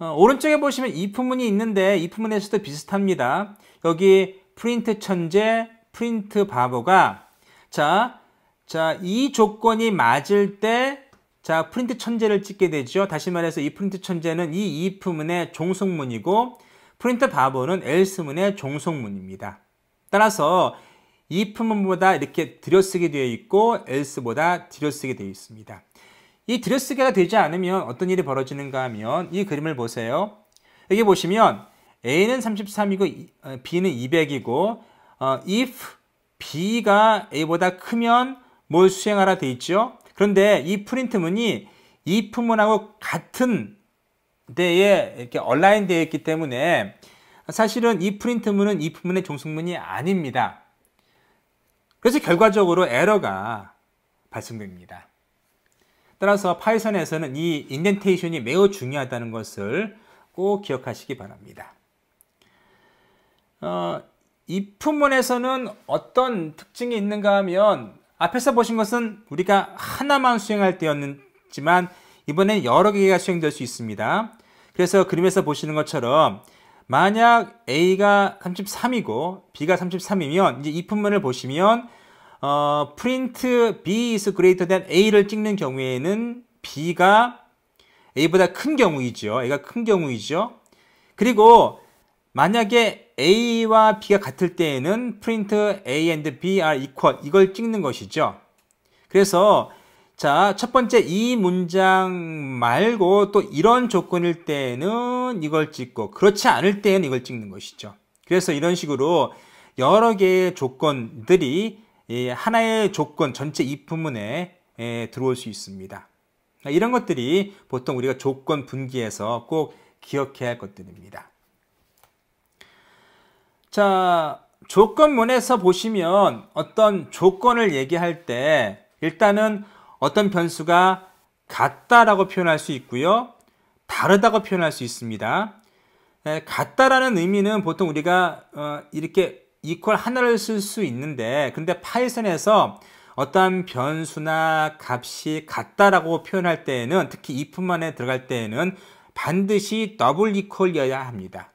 어, 오른쪽에 보시면 이품문이 있는데 이품문에서도 비슷합니다. 여기 프린트 천재, 프린트 바보가 자, 자, 이 조건이 맞을 때 자, 프린트 천재를 찍게 되죠. 다시 말해서 이 프린트 천재는 이 이품문의 종속문이고 프린트 바보는 엘스문의 종속문입니다. 따라서 이품문보다 이렇게 들여쓰게 되어 있고 엘스보다 들여쓰게 되어 있습니다. 이 드레스개가 되지 않으면 어떤 일이 벌어지는가 하면 이 그림을 보세요. 여기 보시면 A는 33이고 어, B는 200이고 어, if B가 A보다 크면 뭘 수행하라 돼 있죠. 그런데 이 프린트문이 이 품문하고 같은 데에 이렇게 얼라인 되어 있기 때문에 사실은 이 프린트문은 이 품문의 종속문이 아닙니다. 그래서 결과적으로 에러가 발생됩니다. 따라서 파이썬에서는 이 인덴테이션이 매우 중요하다는 것을 꼭 기억하시기 바랍니다. 어, 이 품문에서는 어떤 특징이 있는가 하면 앞에서 보신 것은 우리가 하나만 수행할 때였지만 이번엔 여러 개가 수행될 수 있습니다. 그래서 그림에서 보시는 것처럼 만약 A가 33이고 B가 33이면 이제 이 품문을 보시면 어, p r i b is greater than a를 찍는 경우에는 b가 a보다 큰 경우이죠. a가 큰 경우이죠. 그리고 만약에 a와 b가 같을 때에는 프린트 a and b are equal 이걸 찍는 것이죠. 그래서 자, 첫 번째 이 문장 말고 또 이런 조건일 때는 이걸 찍고 그렇지 않을 때는 이걸 찍는 것이죠. 그래서 이런 식으로 여러 개의 조건들이 하나의 조건 전체 이 부문에 들어올 수 있습니다. 이런 것들이 보통 우리가 조건 분기에서 꼭 기억해야 할 것들입니다. 자, 조건문에서 보시면 어떤 조건을 얘기할 때 일단은 어떤 변수가 같다라고 표현할 수 있고요. 다르다고 표현할 수 있습니다. 같다라는 의미는 보통 우리가 어, 이렇게 이퀄 하나를 쓸 수 있는데 근데 파이썬에서 어떤 변수나 값이 같다라고 표현할 때에는 특히 이뿐만에 들어갈 때에는 반드시 더블 이퀄이어야 합니다.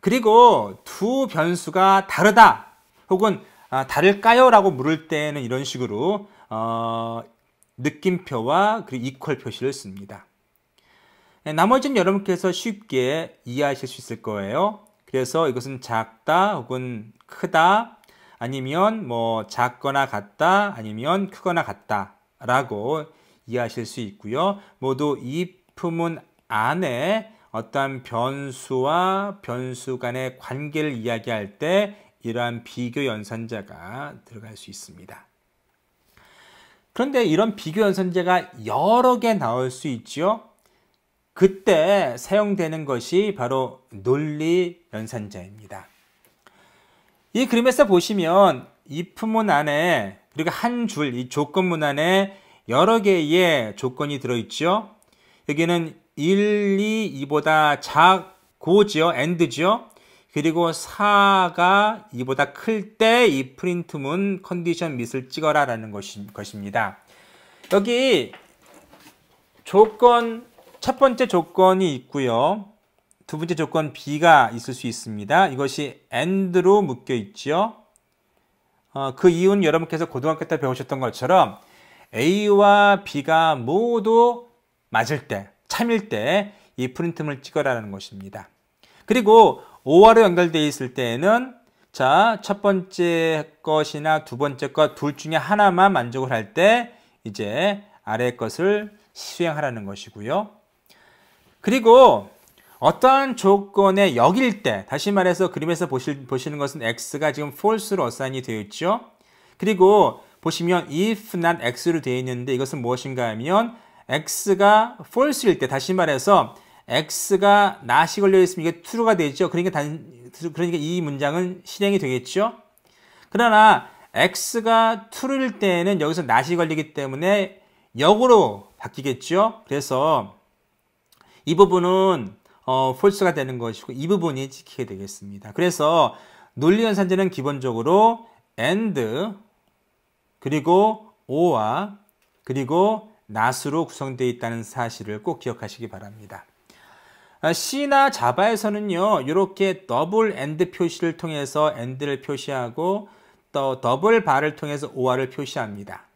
그리고 두 변수가 다르다 혹은 아, 다를까요? 라고 물을 때는 에 이런 식으로 어, 느낌표와 그리고 이퀄 표시를 씁니다. 예, 나머지는 여러분께서 쉽게 이해하실 수 있을 거예요. 그래서 이것은 작다 혹은 크다 아니면 뭐 작거나 같다 아니면 크거나 같다 라고 이해하실 수 있고요. 모두 이 품은 안에 어떠한 변수와 변수 간의 관계를 이야기할 때 이러한 비교 연산자가 들어갈 수 있습니다. 그런데 이런 비교 연산자가 여러 개 나올 수 있죠. 그때 사용되는 것이 바로 논리 연산자입니다. 이 그림에서 보시면 if문 안에 그리고 한줄이 조건문 안에 여러 개의 조건이 들어있죠. 여기는 1, 2, 2보다 작고지요. a n d 지 그리고 4가 2보다 클 때 이 프린트문 컨디션 미스 찍어라 라는 것입니다. 여기 조건 첫 번째 조건이 있고요. 두 번째 조건 B가 있을 수 있습니다. 이것이 AND로 묶여 있죠. 어, 그 이유는 여러분께서 고등학교 때 배우셨던 것처럼 A와 B가 모두 맞을 때, 참일 때 이 프린트물 찍어라는 것입니다. 그리고 OR로 연결되어 있을 때에는 자, 첫 번째 것이나 두 번째 것 둘 중에 하나만 만족을 할 때 이제 아래 것을 수행하라는 것이고요. 그리고 어떠한 조건에 여길 때, 다시 말해서 그림에서 보실, 보시는 것은 x가 지금 false로 어사이 되어 있죠. 그리고 보시면 if not x로 되어 있는데 이것은 무엇인가 하면 x가 false일 때, 다시 말해서 x가 not이 걸려 있으면 이게 true가 되죠. 그러니까 단, 그러니까 이 문장은 실행이 되겠죠. 그러나 x가 true일 때는 에 여기서 not이 걸리기 때문에 역으로 바뀌겠죠. 그래서 이 부분은 어, false가 되는 것이고 이 부분이 찍히게 되겠습니다. 그래서 논리 연산제는 기본적으로 and 그리고 o r 그리고 not으로 구성되어 있다는 사실을 꼭 기억하시기 바랍니다. 아, c나 자바에서는요. 이렇게 더블 and 표시를 통해서 and를 표시하고 또 더블 바를 통해서 or를 표시합니다.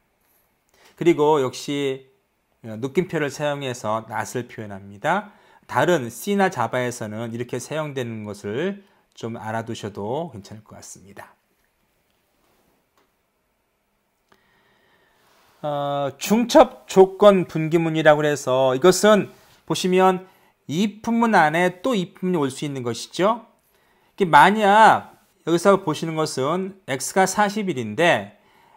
그리고 역시 어, 느낌표를 사용해서 낫을 표현합니다. 다른 C나 자바에서는 이렇게 사용되는 것을 좀 알아두셔도 괜찮을 것 같습니다. 어, 중첩 조건 분기문이라고 해서 이것은 보시면 이 품문 안에 또 이 품문이 올 수 있는 것이죠. 만약 여기서 보시는 것은 x가 4 0일인데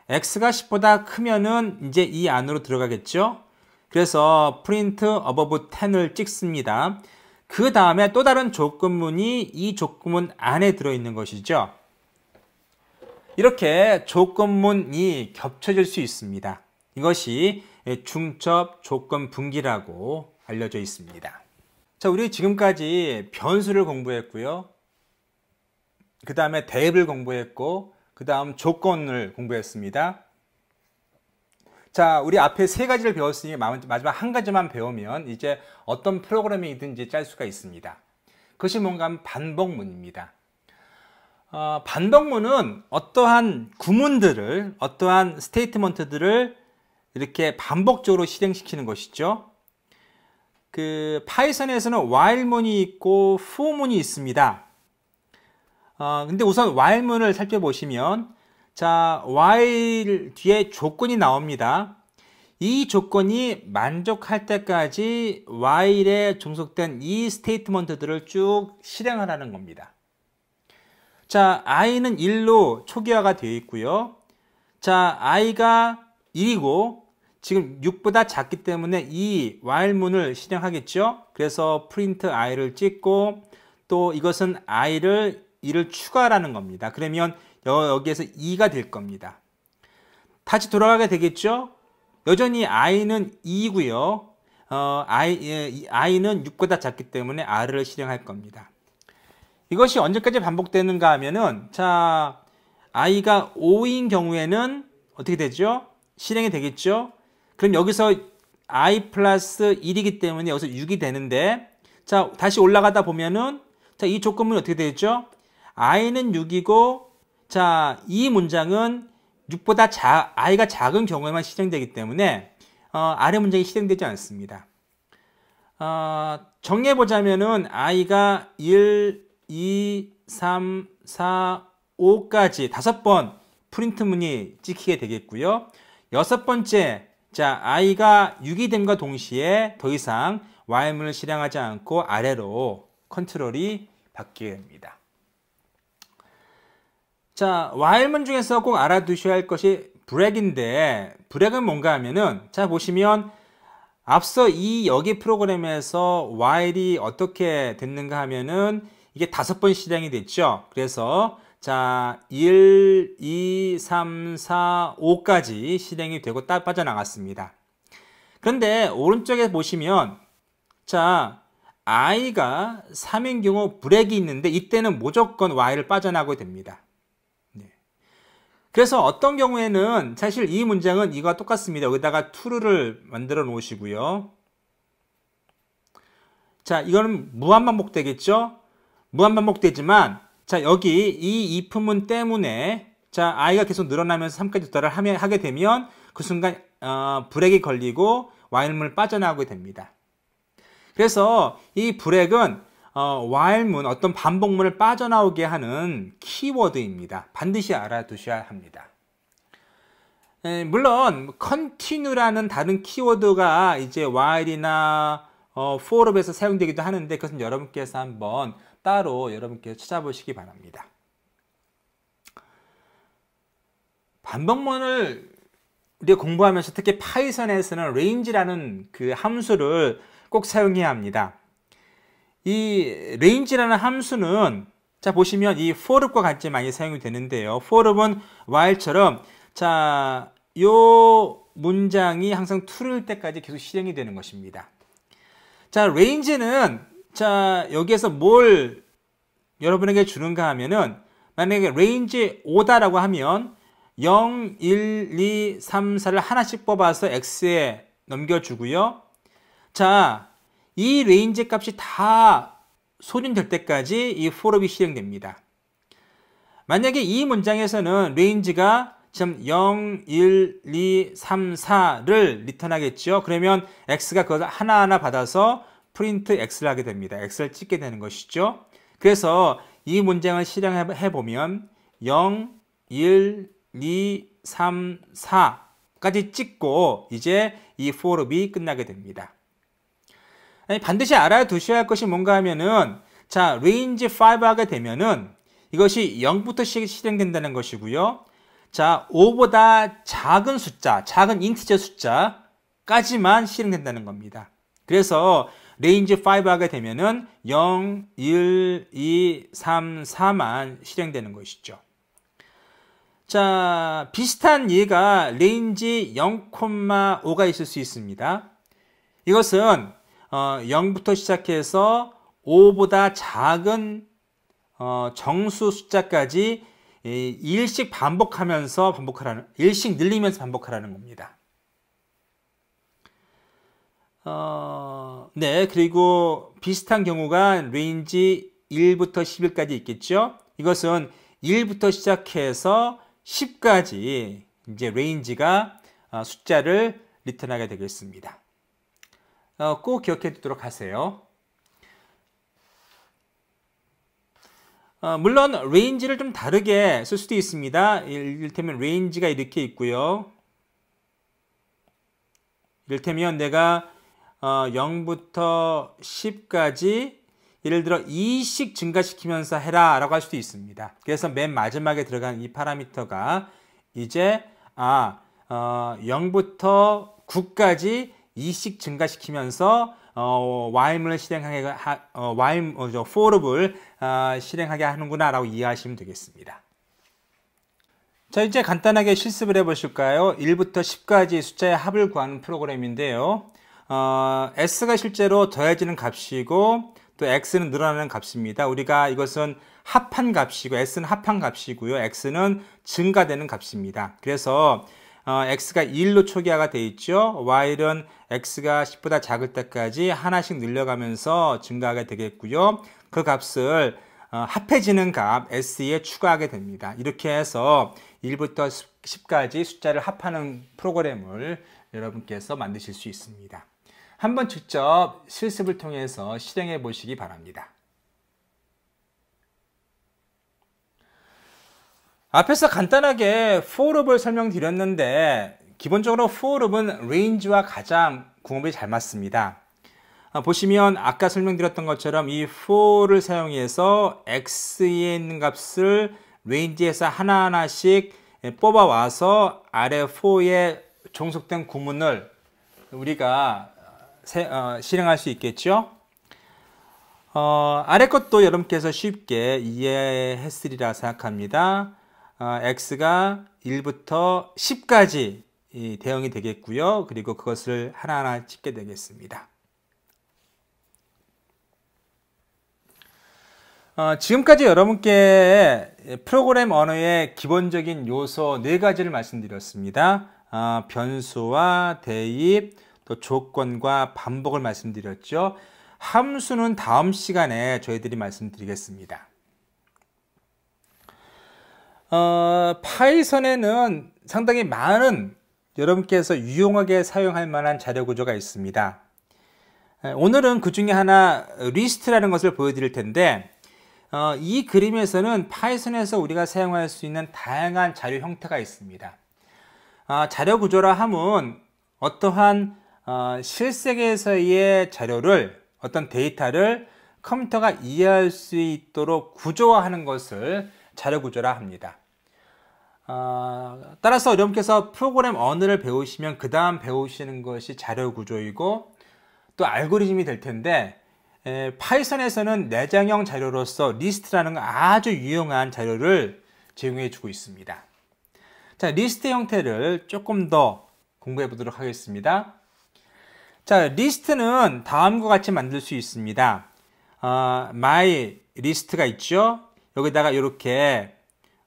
x가 10보다 크면은 이제 이 안으로 들어가겠죠. 그래서 프린트 어버브 b 10을 찍습니다. 그 다음에 또 다른 조건문이 이 조건문 안에 들어있는 것이죠. 이렇게 조건문이 겹쳐질 수 있습니다. 이것이 중첩 조건 분기라고 알려져 있습니다. 자, 우리 지금까지 변수를 공부했고요. 그 다음에 대입을 공부했고, 그 다음 조건을 공부했습니다. 자, 우리 앞에 세 가지를 배웠으니 마지막 한 가지만 배우면 이제 어떤 프로그램이든지 짤 수가 있습니다. 그것이 뭔가 하면 반복문입니다. 어, 반복문은 어떠한 구문들을, 어떠한 스테이트먼트들을 이렇게 반복적으로 실행시키는 것이죠. 그 파이썬에서는 while문이 있고 for문이 있습니다. 어, 근데 우선 while문을 살펴보시면 자, while 뒤에 조건이 나옵니다. 이 조건이 만족할 때까지 while에 종속된 이 스테이트먼트들을 쭉 실행하라는 겁니다. 자, i는 1로 초기화가 되어 있고요. 자, i가 1이고 지금 6보다 작기 때문에 이 while문을 실행하겠죠. 그래서 print i를 찍고 또 이것은 i를 1을 추가하라는 겁니다. 그러면 여기에서 2가 될 겁니다. 다시 돌아가게 되겠죠? 여전히 i는 2고요. 이 어, i, 예, i는 6보다 작기 때문에 r을 실행할 겁니다. 이것이 언제까지 반복되는가 하면은 자 i가 5인 경우에는 어떻게 되죠? 실행이 되겠죠? 그럼 여기서 i 플러스 1이기 때문에 여기서 6이 되는데 자 다시 올라가다 보면은 자 이 조건은 어떻게 되죠? i는 6이고 자, 이 문장은 6보다 자, 이가 작은 경우에만 실행되기 때문에 어, 아래 문장이 실행되지 않습니다. 어, 정리해보자면은 이가 1, 2, 3, 4, 5까지 다섯 번 프린트 문이 찍히게 되겠고요. 여섯 번째, 자아이가 6이 됨과 동시에 더 이상 w h 문을 실행하지 않고 아래로 컨트롤이 바뀌게 됩니다. 자, 와일문 중에서 꼭 알아두셔야 할 것이 브렉인데 브렉은 뭔가 하면은 자 보시면 앞서 이 여기 프로그램에서 while이 어떻게 됐는가 하면은 이게 다섯 번 실행이 됐죠. 그래서 자 1, 2, 3, 4, 5까지 실행이 되고 딱 빠져나갔습니다. 그런데 오른쪽에 보시면 자 i가 3인 경우 브렉이 있는데 이때는 무조건 while을 빠져나가게 됩니다. 그래서 어떤 경우에는 사실 이 문장은 이와 거 똑같습니다. 여기다가 true를 만들어 놓으시고요. 자, 이거는 무한반복 되겠죠? 무한반복 되지만 자, 여기 이 이품문 때문에 자, i가 계속 늘어나면서 3까지 도달을 하게 되면 그 순간 어, 브렉이 걸리고 와일물 빠져나오게 됩니다. 그래서 이 브렉은 어, while문 어떤 반복문을 빠져나오게 하는 키워드입니다. 반드시 알아두셔야 합니다. 에, 예, 물론 continue라는 다른 키워드가 이제 while이나 어, for업에서 사용되기도 하는데 그것은 여러분께서 한번 따로 여러분께서 찾아보시기 바랍니다. 반복문을 우리가 공부하면서 특히 파이썬에서는 range라는 그 함수를 꼭 사용해야 합니다. 이 range라는 함수는 자 보시면 이 forup과 같이 많이 사용이 되는데요. forup은 while처럼 자 요 문장이 항상 true일 때까지 계속 실행이 되는 것입니다. 자 range는 자 여기에서 뭘 여러분에게 주는가 하면은 만약에 range 5다라고 하면 0, 1, 2, 3, 4를 하나씩 뽑아서 x에 넘겨주고요. 자이 레인지 값이 다 소진될 때까지 이포업이 실행됩니다. 만약에 이 문장에서는 레인지가 지금 0, 1, 2, 3, 4를 리턴하겠죠. 그러면 x가 그것을 하나하나 받아서 프린트 x를 하게 됩니다. x를 찍게 되는 것이죠. 그래서 이 문장을 실행해 보면 0, 1, 2, 3, 4까지 찍고 이제 이 for l 이 끝나게 됩니다. 아니, 반드시 알아두셔야 할 것이 뭔가 하면은 자, 레인지 5 하게 되면은 이것이 0부터 실행된다는 것이고요. 자, 5보다 작은 숫자, 작은 인티저 숫자까지만 실행된다는 겁니다. 그래서 레인지 5 하게 되면은 0, 1, 2, 3, 4만 실행되는 것이죠. 자, 비슷한 예가 레인지 0,5가 있을 수 있습니다. 이것은 어, 0부터 시작해서 5보다 작은 어, 정수 숫자까지 1씩 반복하면서 반복하라는 1씩 늘리면서 반복하라는 겁니다. 어, 네, 그리고 비슷한 경우가 레인지 1부터 10일까지 있겠죠. 이것은 1부터 시작해서 10까지 이제 레인지가 어, 숫자를 리턴하게 되겠습니다. 어, 꼭 기억해 두도록 하세요. 어, 물론 레인지를 좀 다르게 쓸 수도 있습니다. 이를테면 레인지가 이렇게 있고요. 이를테면 내가 0부터 어, 10까지 예를 들어 2씩 증가시키면서 해라 라고 할 수도 있습니다. 그래서 맨 마지막에 들어간 이 파라미터가 이제 아 어, 0부터 9까지 이식 증가시키면서 어, 와임을 실행하게 하, 어, 와임 어, 저, 포르블 어, 아, 실행하게 하는구나라고 이해하시면 되겠습니다. 자 이제 간단하게 실습을 해보실까요? 1부터 10까지 숫자의 합을 구하는 프로그램인데요. 어, S가 실제로 더해지는 값이고 또 X는 늘어나는 값입니다. 우리가 이것은 합한 값이고 S는 합한 값이고요. X는 증가되는 값입니다. 그래서 어, x가 1로 초기화가 돼 있죠. y는 x가 10보다 작을 때까지 하나씩 늘려가면서 증가하게 되겠고요. 그 값을 어, 합해지는 값 s에 추가하게 됩니다. 이렇게 해서 1부터 10까지 숫자를 합하는 프로그램을 여러분께서 만드실 수 있습니다. 한번 직접 실습을 통해서 실행해 보시기 바랍니다. 앞에서 간단하게 f o r 룹을 설명드렸는데 기본적으로 f o r 룹은 r a n g e 와 가장 궁합이 잘 맞습니다. 어, 보시면 아까 설명드렸던 것처럼 이 for를 사용해서 x에 있는 값을 n g e 에서 하나하나씩 뽑아와서 아래 for에 종속된 구문을 우리가 세, 어, 실행할 수 있겠죠. 어, 아래 것도 여러분께서 쉽게 이해했으리라 생각합니다. 어, x가 1부터 10까지 대응이 되겠고요. 그리고 그것을 하나하나 찍게 되겠습니다. 어, 지금까지 여러분께 프로그램 언어의 기본적인 요소 네 가지를 말씀드렸습니다. 어, 변수와 대입, 또 조건과 반복을 말씀드렸죠. 함수는 다음 시간에 저희들이 말씀드리겠습니다. 어, 파이썬에는 상당히 많은 여러분께서 유용하게 사용할 만한 자료 구조가 있습니다. 오늘은 그 중에 하나 리스트라는 것을 보여드릴 텐데 어, 이 그림에서는 파이썬에서 우리가 사용할 수 있는 다양한 자료 형태가 있습니다. 아, 자료 구조라 함은 어떠한 어, 실세계에서의 자료를 어떤 데이터를 컴퓨터가 이해할 수 있도록 구조화하는 것을 자료 구조라 합니다. 아, 따라서 여러분께서 프로그램 언어를 배우시면 그 다음 배우시는 것이 자료 구조이고 또 알고리즘이 될 텐데 에, 파이썬에서는 내장형 자료로서 리스트라는 아주 유용한 자료를 제공해 주고 있습니다. 자, 리스트 형태를 조금 더 공부해 보도록 하겠습니다. 자, 리스트는 다음과 같이 만들 수 있습니다. 어, 아, my 리스트가 있죠. 여기다가 이렇게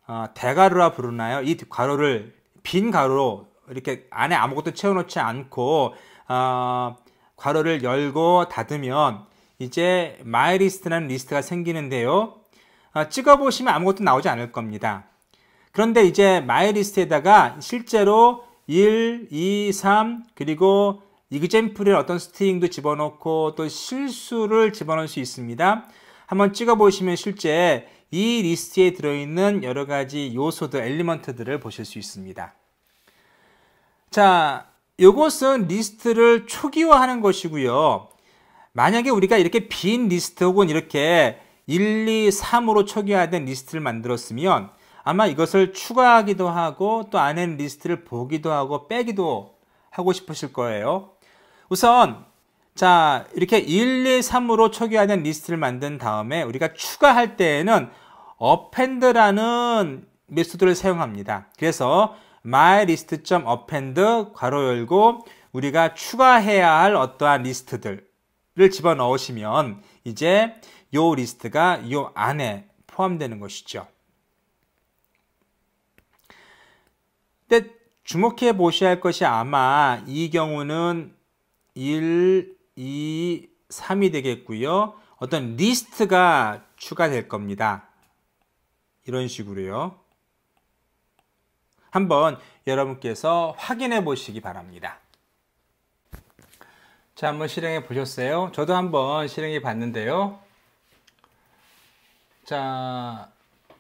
어, 대가루라 부르나요? 이 가루를 빈 가루로 이렇게 안에 아무것도 채워놓지 않고 어, 괄호를 열고 닫으면 이제 마이리스트라는 리스트가 생기는데요. 어, 찍어보시면 아무것도 나오지 않을 겁니다. 그런데 이제 마이리스트에다가 실제로 1, 2, 3 그리고 이그젠플의 어떤 스트링도 집어넣고 또 실수를 집어넣을 수 있습니다. 한번 찍어보시면 실제 이 리스트에 들어있는 여러 가지 요소들, 엘리먼트들을 보실 수 있습니다. 자, 이것은 리스트를 초기화하는 것이고요. 만약에 우리가 이렇게 빈 리스트 혹은 이렇게 1, 2, 3으로 초기화된 리스트를 만들었으면 아마 이것을 추가하기도 하고 또 안에 리스트를 보기도 하고 빼기도 하고 싶으실 거예요. 우선 자, 이렇게 1, 2, 3으로 초기화된 리스트를 만든 다음에 우리가 추가할 때에는 append라는 메소드를 사용합니다. 그래서 mylist.append 괄호 열고 우리가 추가해야 할 어떠한 리스트들을 집어넣으시면 이제 요 리스트가 요 안에 포함되는 것이죠. 근데 주목해 보셔야 할 것이 아마 이 경우는 1, 2, 3이 되겠고요. 어떤 리스트가 추가될 겁니다. 이런 식으로요. 한번 여러분께서 확인해 보시기 바랍니다. 자, 한번 실행해 보셨어요? 저도 한번 실행해 봤는데요. 자,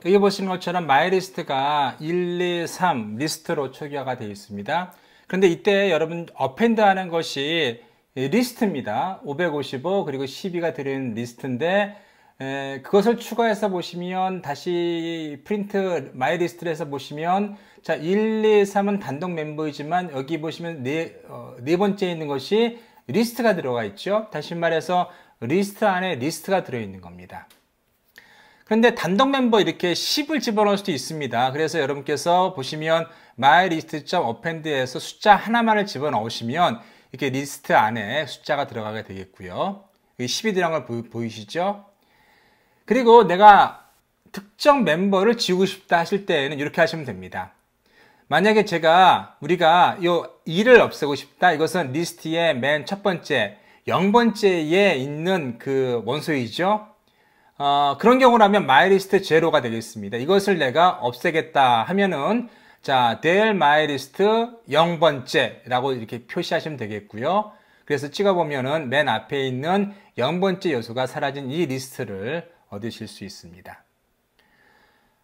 여기 보시는 것처럼 마이리스트가 1, 2, 3 리스트로 초기화가 되어 있습니다. 그런데 이때 여러분 어펜드 하는 것이 예, 리스트입니다. 555 그리고 12가 들은 리스트인데 에, 예, 그것을 추가해서 보시면 다시 프린트 마이 리스트를 해서 보시면 자 1, 2, 3은 단독 멤버이지만 여기 보시면 네, 어, 네 번째 있는 것이 리스트가 들어가 있죠. 다시 말해서 리스트 안에 리스트가 들어있는 겁니다. 그런데 단독 멤버 이렇게 10을 집어넣을 수도 있습니다. 그래서 여러분께서 보시면 my list.append에서 숫자 하나만을 집어넣으시면 이렇게 리스트 안에 숫자가 들어가게 되겠고요. 1 2이들걸 보, 이시죠 그리고 내가 특정 멤버를 지우고 싶다 하실 때에는 이렇게 하시면 됩니다. 만약에 제가 우리가 이 2를 없애고 싶다. 이것은 리스트의 맨 첫 번째, 0번째에 있는 그 원소이죠. 어, 그런 경우라면 마이리스트 제로가 되겠습니다. 이것을 내가 없애겠다 하면은 자, 델 마이 리스트 0번째라고 이렇게 표시하시면 되겠고요. 그래서 찍어보면은 맨 앞에 있는 0번째 요소가 사라진 이 리스트를 얻으실 수 있습니다.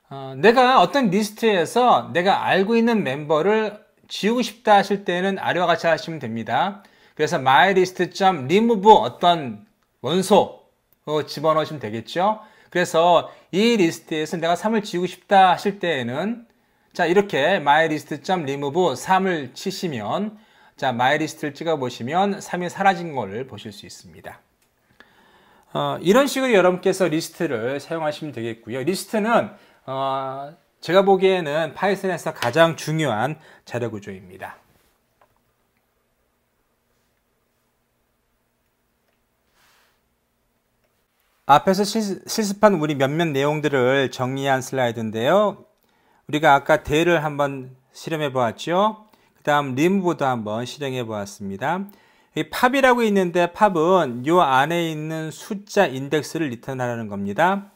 어, 내가 어떤 리스트에서 내가 알고 있는 멤버를 지우고 싶다 하실 때는 아래와 같이 하시면 됩니다. 그래서 myList.remove 어떤 원소 어, 집어넣으시면 되겠죠. 그래서 이 리스트에서 내가 3을 지우고 싶다 하실 때에는 자, 이렇게 myList.remove 3을 치시면 자, myList를 찍어 보시면 3이 사라진 것을 보실 수 있습니다. 어, 이런 식으로 여러분께서 리스트를 사용하시면 되겠고요. 리스트는 어, 제가 보기에는 파이썬에서 가장 중요한 자료 구조입니다. 앞에서 실습한 우리 몇몇 내용들을 정리한 슬라이드인데요. 우리가 아까 대를 한번 실험해 보았죠. 그 다음 림무브도 한번 실행해 보았습니다. 이 팝이라고 있는데 팝은 요 안에 있는 숫자 인덱스를 리턴하라는 겁니다.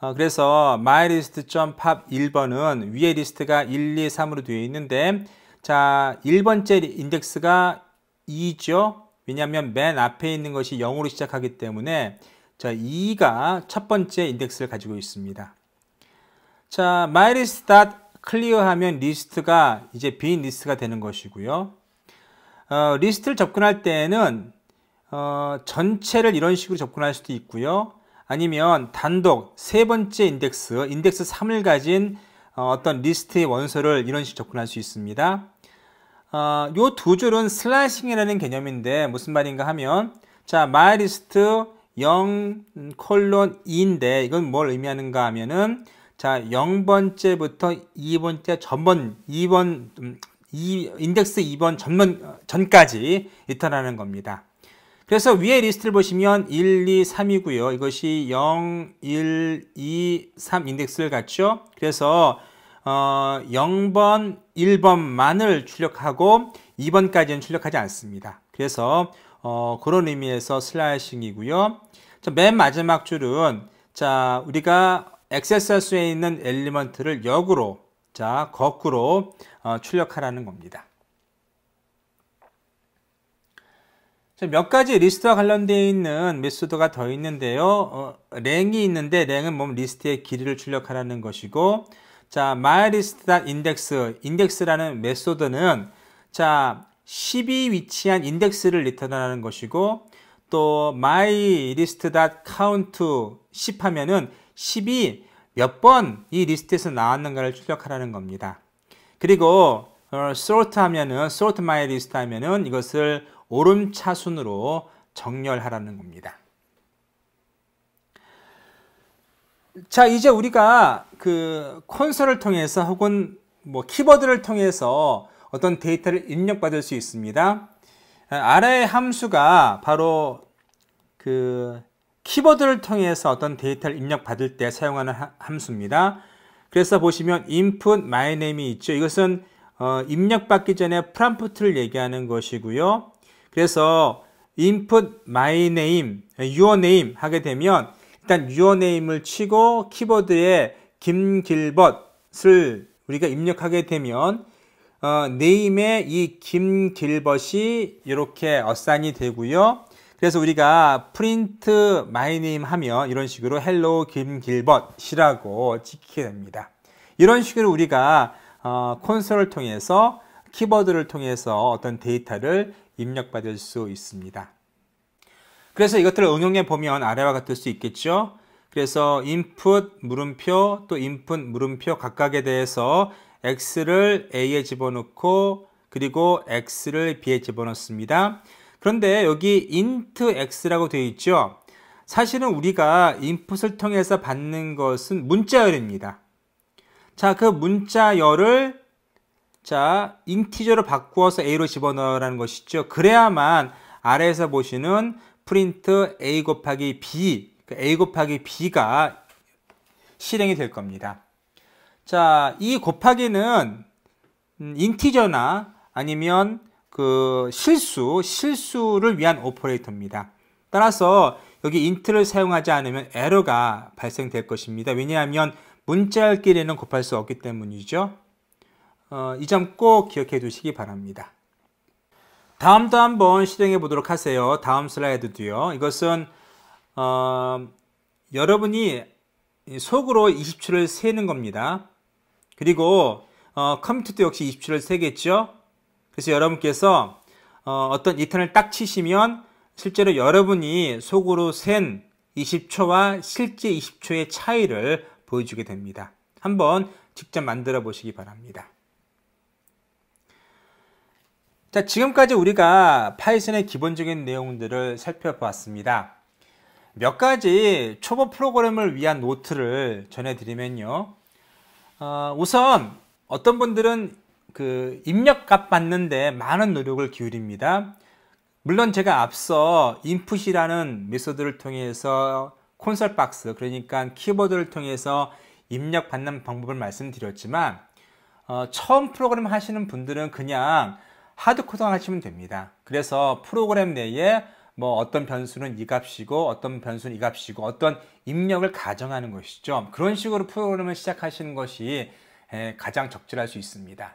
어, 그래서 myList.pop 1번은 위에 리스트가 1, 2, 3으로 되어 있는데 자 1번째 인덱스가 2죠. 왜냐하면 맨 앞에 있는 것이 0으로 시작하기 때문에 자 2가 첫 번째 인덱스를 가지고 있습니다. 자, 마이리스트 클리어하면 리스트가 이제 빈 리스트가 되는 것이고요. 어, 리스트를 접근할 때에는 어, 전체를 이런 식으로 접근할 수도 있고요. 아니면 단독 세 번째 인덱스, 인덱스 3을 가진 어, 떤 리스트의 원서를 이런 식으로 접근할 수 있습니다. 이 어, 요두 줄은 슬라이싱이라는 개념인데 무슨 말인가 하면 자, 마이 리스트 0 콜론 2인데 이건 뭘 의미하는가 하면은 자, 0번째부터 2번째 전번 2번 2, 음, 인덱스 2번 전번 어, 전까지 리턴하는 겁니다. 그래서 위에 리스트를 보시면 1, 2, 3이고요. 이것이 0, 1, 2, 3 인덱스를 갖죠. 그래서 어, 0번, 1번만을 출력하고 2번까지는 출력하지 않습니다. 그래서 어, 그런 의미에서 슬라이싱이고요. 맨 마지막 줄은 자 우리가 액세스할수에 있는 엘리먼트를 역으로 자 거꾸로 어, 출력하라는 겁니다. 자, 몇 가지 리스트와 관련되어 있는 메소드가 더 있는데요. 어, 랭이 있는데 랭은 뭐 리스트의 길이를 출력하라는 것이고 자 myList.index i n d 라는 메소드는 자 10이 위치한 인덱스를 리턴하는 것이고 또 myList.count 10 하면은 10이 몇 번 이 리스트에서 나왔는가를 출력하라는 겁니다. 그리고 어, sort 하면은 sort my list 하면은 이것을 오름차순으로 정렬하라는 겁니다. 자, 이제 우리가 그 콘솔을 통해서 혹은 뭐 키보드를 통해서 어떤 데이터를 입력받을 수 있습니다. 아, 아래의 함수가 바로 그 키보드를 통해서 어떤 데이터를 입력받을 때 사용하는 함수입니다. 그래서 보시면 input my name이 있죠. 이것은 어, 입력받기 전에 프롬프트를 얘기하는 것이고요. 그래서 input my name, your name 하게 되면 일단 your name을 치고 키보드에 김길벗을 우리가 입력하게 되면 어, 네임에 이 김길벗이 이렇게 어산이 되고요. 그래서 우리가 프린트 마이님 하면 이런 식으로 헬로 김길벗이라고 찍히게 됩니다. 이런 식으로 우리가 어, 콘솔을 통해서 키보드를 통해서 어떤 데이터를 입력받을 수 있습니다. 그래서 이것들을 응용해 보면 아래와 같을 수 있겠죠. 그래서 input 물음표 또 input 물음표 각각에 대해서 x를 a에 집어넣고 그리고 x를 b에 집어넣습니다. 그런데 여기 int x라고 되어 있죠. 사실은 우리가 i n p u t 을 통해서 받는 것은 문자열입니다. 자, 그 문자열을 자, 인티저로 바꾸어서 a로 집어넣으라는 것이죠. 그래야만 아래에서 보시는 프린트 a 곱하기 b, 그 a 곱하기 b가 실행이 될 겁니다. 자, 이 곱하기는 인티저나 음, 아니면 그 실수, 실수를 위한 오퍼레이터입니다. 따라서 여기 인트를 사용하지 않으면 에러가 발생될 것입니다. 왜냐하면 문자끼리는 곱할 수 없기 때문이죠. 어, 이 점 꼭 기억해 두시기 바랍니다. 다음도 한번 실행해 보도록 하세요. 다음 슬라이드도요. 이것은 어, 여러분이 속으로 20초를 세는 겁니다. 그리고 어, 컴퓨터도 역시 20초를 세겠죠. 그래서 여러분께서 어, 떤 이탄을 딱 치시면 실제로 여러분이 속으로 센 20초와 실제 20초의 차이를 보여주게 됩니다. 한번 직접 만들어 보시기 바랍니다. 자, 지금까지 우리가 파이썬의 기본적인 내용들을 살펴보았습니다. 몇 가지 초보 프로그램을 위한 노트를 전해드리면요. 어, 우선 어떤 분들은 그 입력값 받는데 많은 노력을 기울입니다. 물론 제가 앞서 input이라는 메소드를 통해서 콘솔 박스 그러니까 키보드를 통해서 입력 받는 방법을 말씀드렸지만 어, 처음 프로그램 하시는 분들은 그냥 하드코딩 하시면 됩니다. 그래서 프로그램 내에 뭐 어떤 변수는 이 값이고 어떤 변수는 이 값이고 어떤 입력을 가정하는 것이죠. 그런 식으로 프로그램을 시작하시는 것이 가장 적절할 수 있습니다.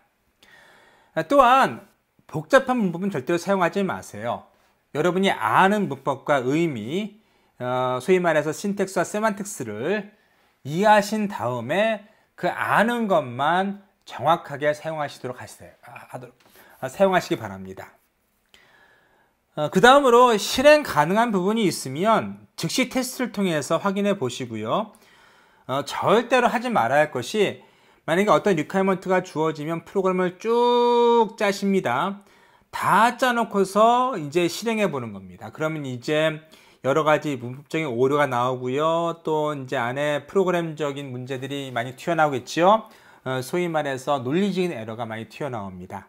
아, 또한 복잡한 문법은 절대로 사용하지 마세요. 여러분이 아는 문법과 의미, 어, 소위 말해서 신텍스와 세만틱스를 이해하신 다음에 그 아는 것만 정확하게 사용하시도록 하세요. 아, 하도록, 아, 사용하시기 바랍니다. 어, 그 다음으로 실행 가능한 부분이 있으면 즉시 테스트를 통해서 확인해 보시고요. 어, 절대로 하지 말아야 할 것이 만약에 어떤 리카이먼트가 주어지면 프로그램을 쭉 짜십니다. 다 짜놓고서 이제 실행해 보는 겁니다. 그러면 이제 여러 가지 문법적인 오류가 나오고요. 또 이제 안에 프로그램적인 문제들이 많이 튀어나오겠지요. 어, 소위 말해서 논리적인 에러가 많이 튀어나옵니다.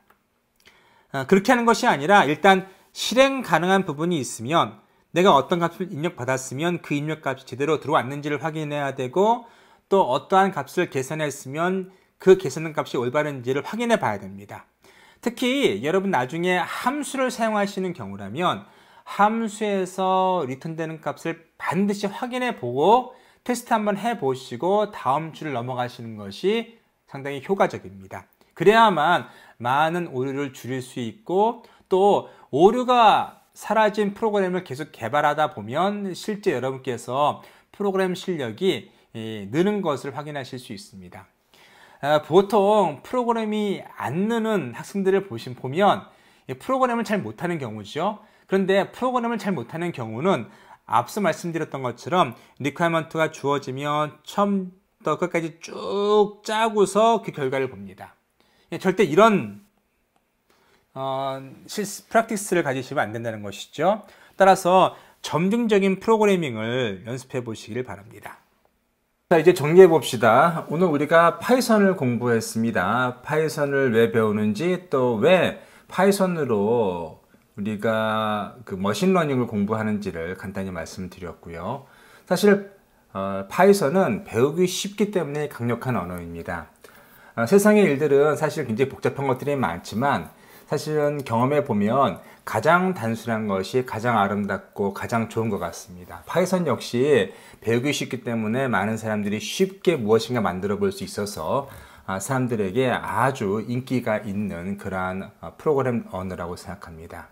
어, 그렇게 하는 것이 아니라 일단 실행 가능한 부분이 있으면 내가 어떤 값을 입력받았으면 그 입력값이 제대로 들어왔는지를 확인해야 되고 또 어떠한 값을 계산했으면 그 계산한 값이 올바른지를 확인해 봐야 됩니다. 특히 여러분 나중에 함수를 사용하시는 경우라면 함수에서 리턴되는 값을 반드시 확인해 보고 테스트 한번 해보시고 다음 주를 넘어가시는 것이 상당히 효과적입니다. 그래야만 많은 오류를 줄일 수 있고 또 오류가 사라진 프로그램을 계속 개발하다 보면 실제 여러분께서 프로그램 실력이 예, 느는 것을 확인하실 수 있습니다. 아, 보통 프로그램이 안 느는 학생들을 보신 면 예, 프로그램을 잘 못하는 경우죠. 그런데 프로그램을 잘 못하는 경우는 앞서 말씀드렸던 것처럼 리퀘어먼트가 주어지면 처음부터 끝까지 쭉 짜고서 그 결과를 봅니다. 예, 절대 이런 어, 실습 프랙티스를 가지시면 안 된다는 것이죠. 따라서 점진적인 프로그래밍을 연습해 보시길 바랍니다. 자 이제 정리해 봅시다 오늘 우리가 파이썬을 공부했습니다 파이썬을 왜 배우는지 또 왜 파이썬으로 우리가 그 머신러닝을 공부하는지를 간단히 말씀드렸고요 사실 어, 파이썬은 배우기 쉽기 때문에 강력한 언어입니다 어, 세상의 일들은 사실 굉장히 복잡한 것들이 많지만 사실은 경험해 보면 가장 단순한 것이 가장 아름답고 가장 좋은 것 같습니다. 파이썬 역시 배우기 쉽기 때문에 많은 사람들이 쉽게 무엇인가 만들어 볼 수 있어서 아, 사람들에게 아주 인기가 있는 그러한 어, 프로그램 언어라고 생각합니다.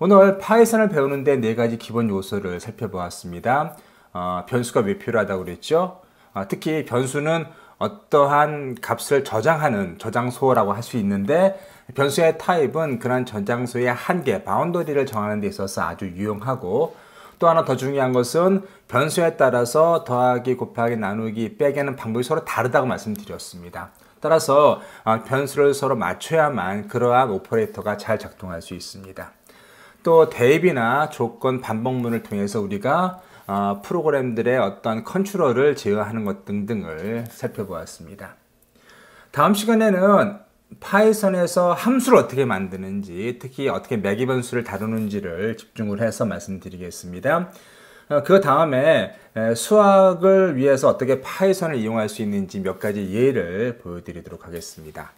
오늘 파이썬을 배우는데 네 가지 기본 요소를 살펴보았습니다. 어, 변수가 왜 필요하다고 그랬죠? 어, 특히 변수는 어떠한 값을 저장하는 저장소라고 할 수 있는데 변수의 타입은 그런 전장소의 한계, 바운더리를 정하는 데 있어서 아주 유용하고 또 하나 더 중요한 것은 변수에 따라서 더하기, 곱하기, 나누기, 빼기하는 방법이 서로 다르다고 말씀드렸습니다. 따라서 아, 변수를 서로 맞춰야만 그러한 오퍼레이터가 잘 작동할 수 있습니다. 또 대입이나 조건 반복문을 통해서 우리가 아, 프로그램들의 어떤 컨트롤을 제어하는 것 등등을 살펴보았습니다. 다음 시간에는 파이썬에서 함수를 어떻게 만드는지 특히 어떻게 매개변수를 다루는지를 집중을 해서 말씀드리겠습니다. 어, 그 다음에 수학을 위해서 어떻게 파이썬을 이용할 수 있는지 몇 가지 예를 보여드리도록 하겠습니다.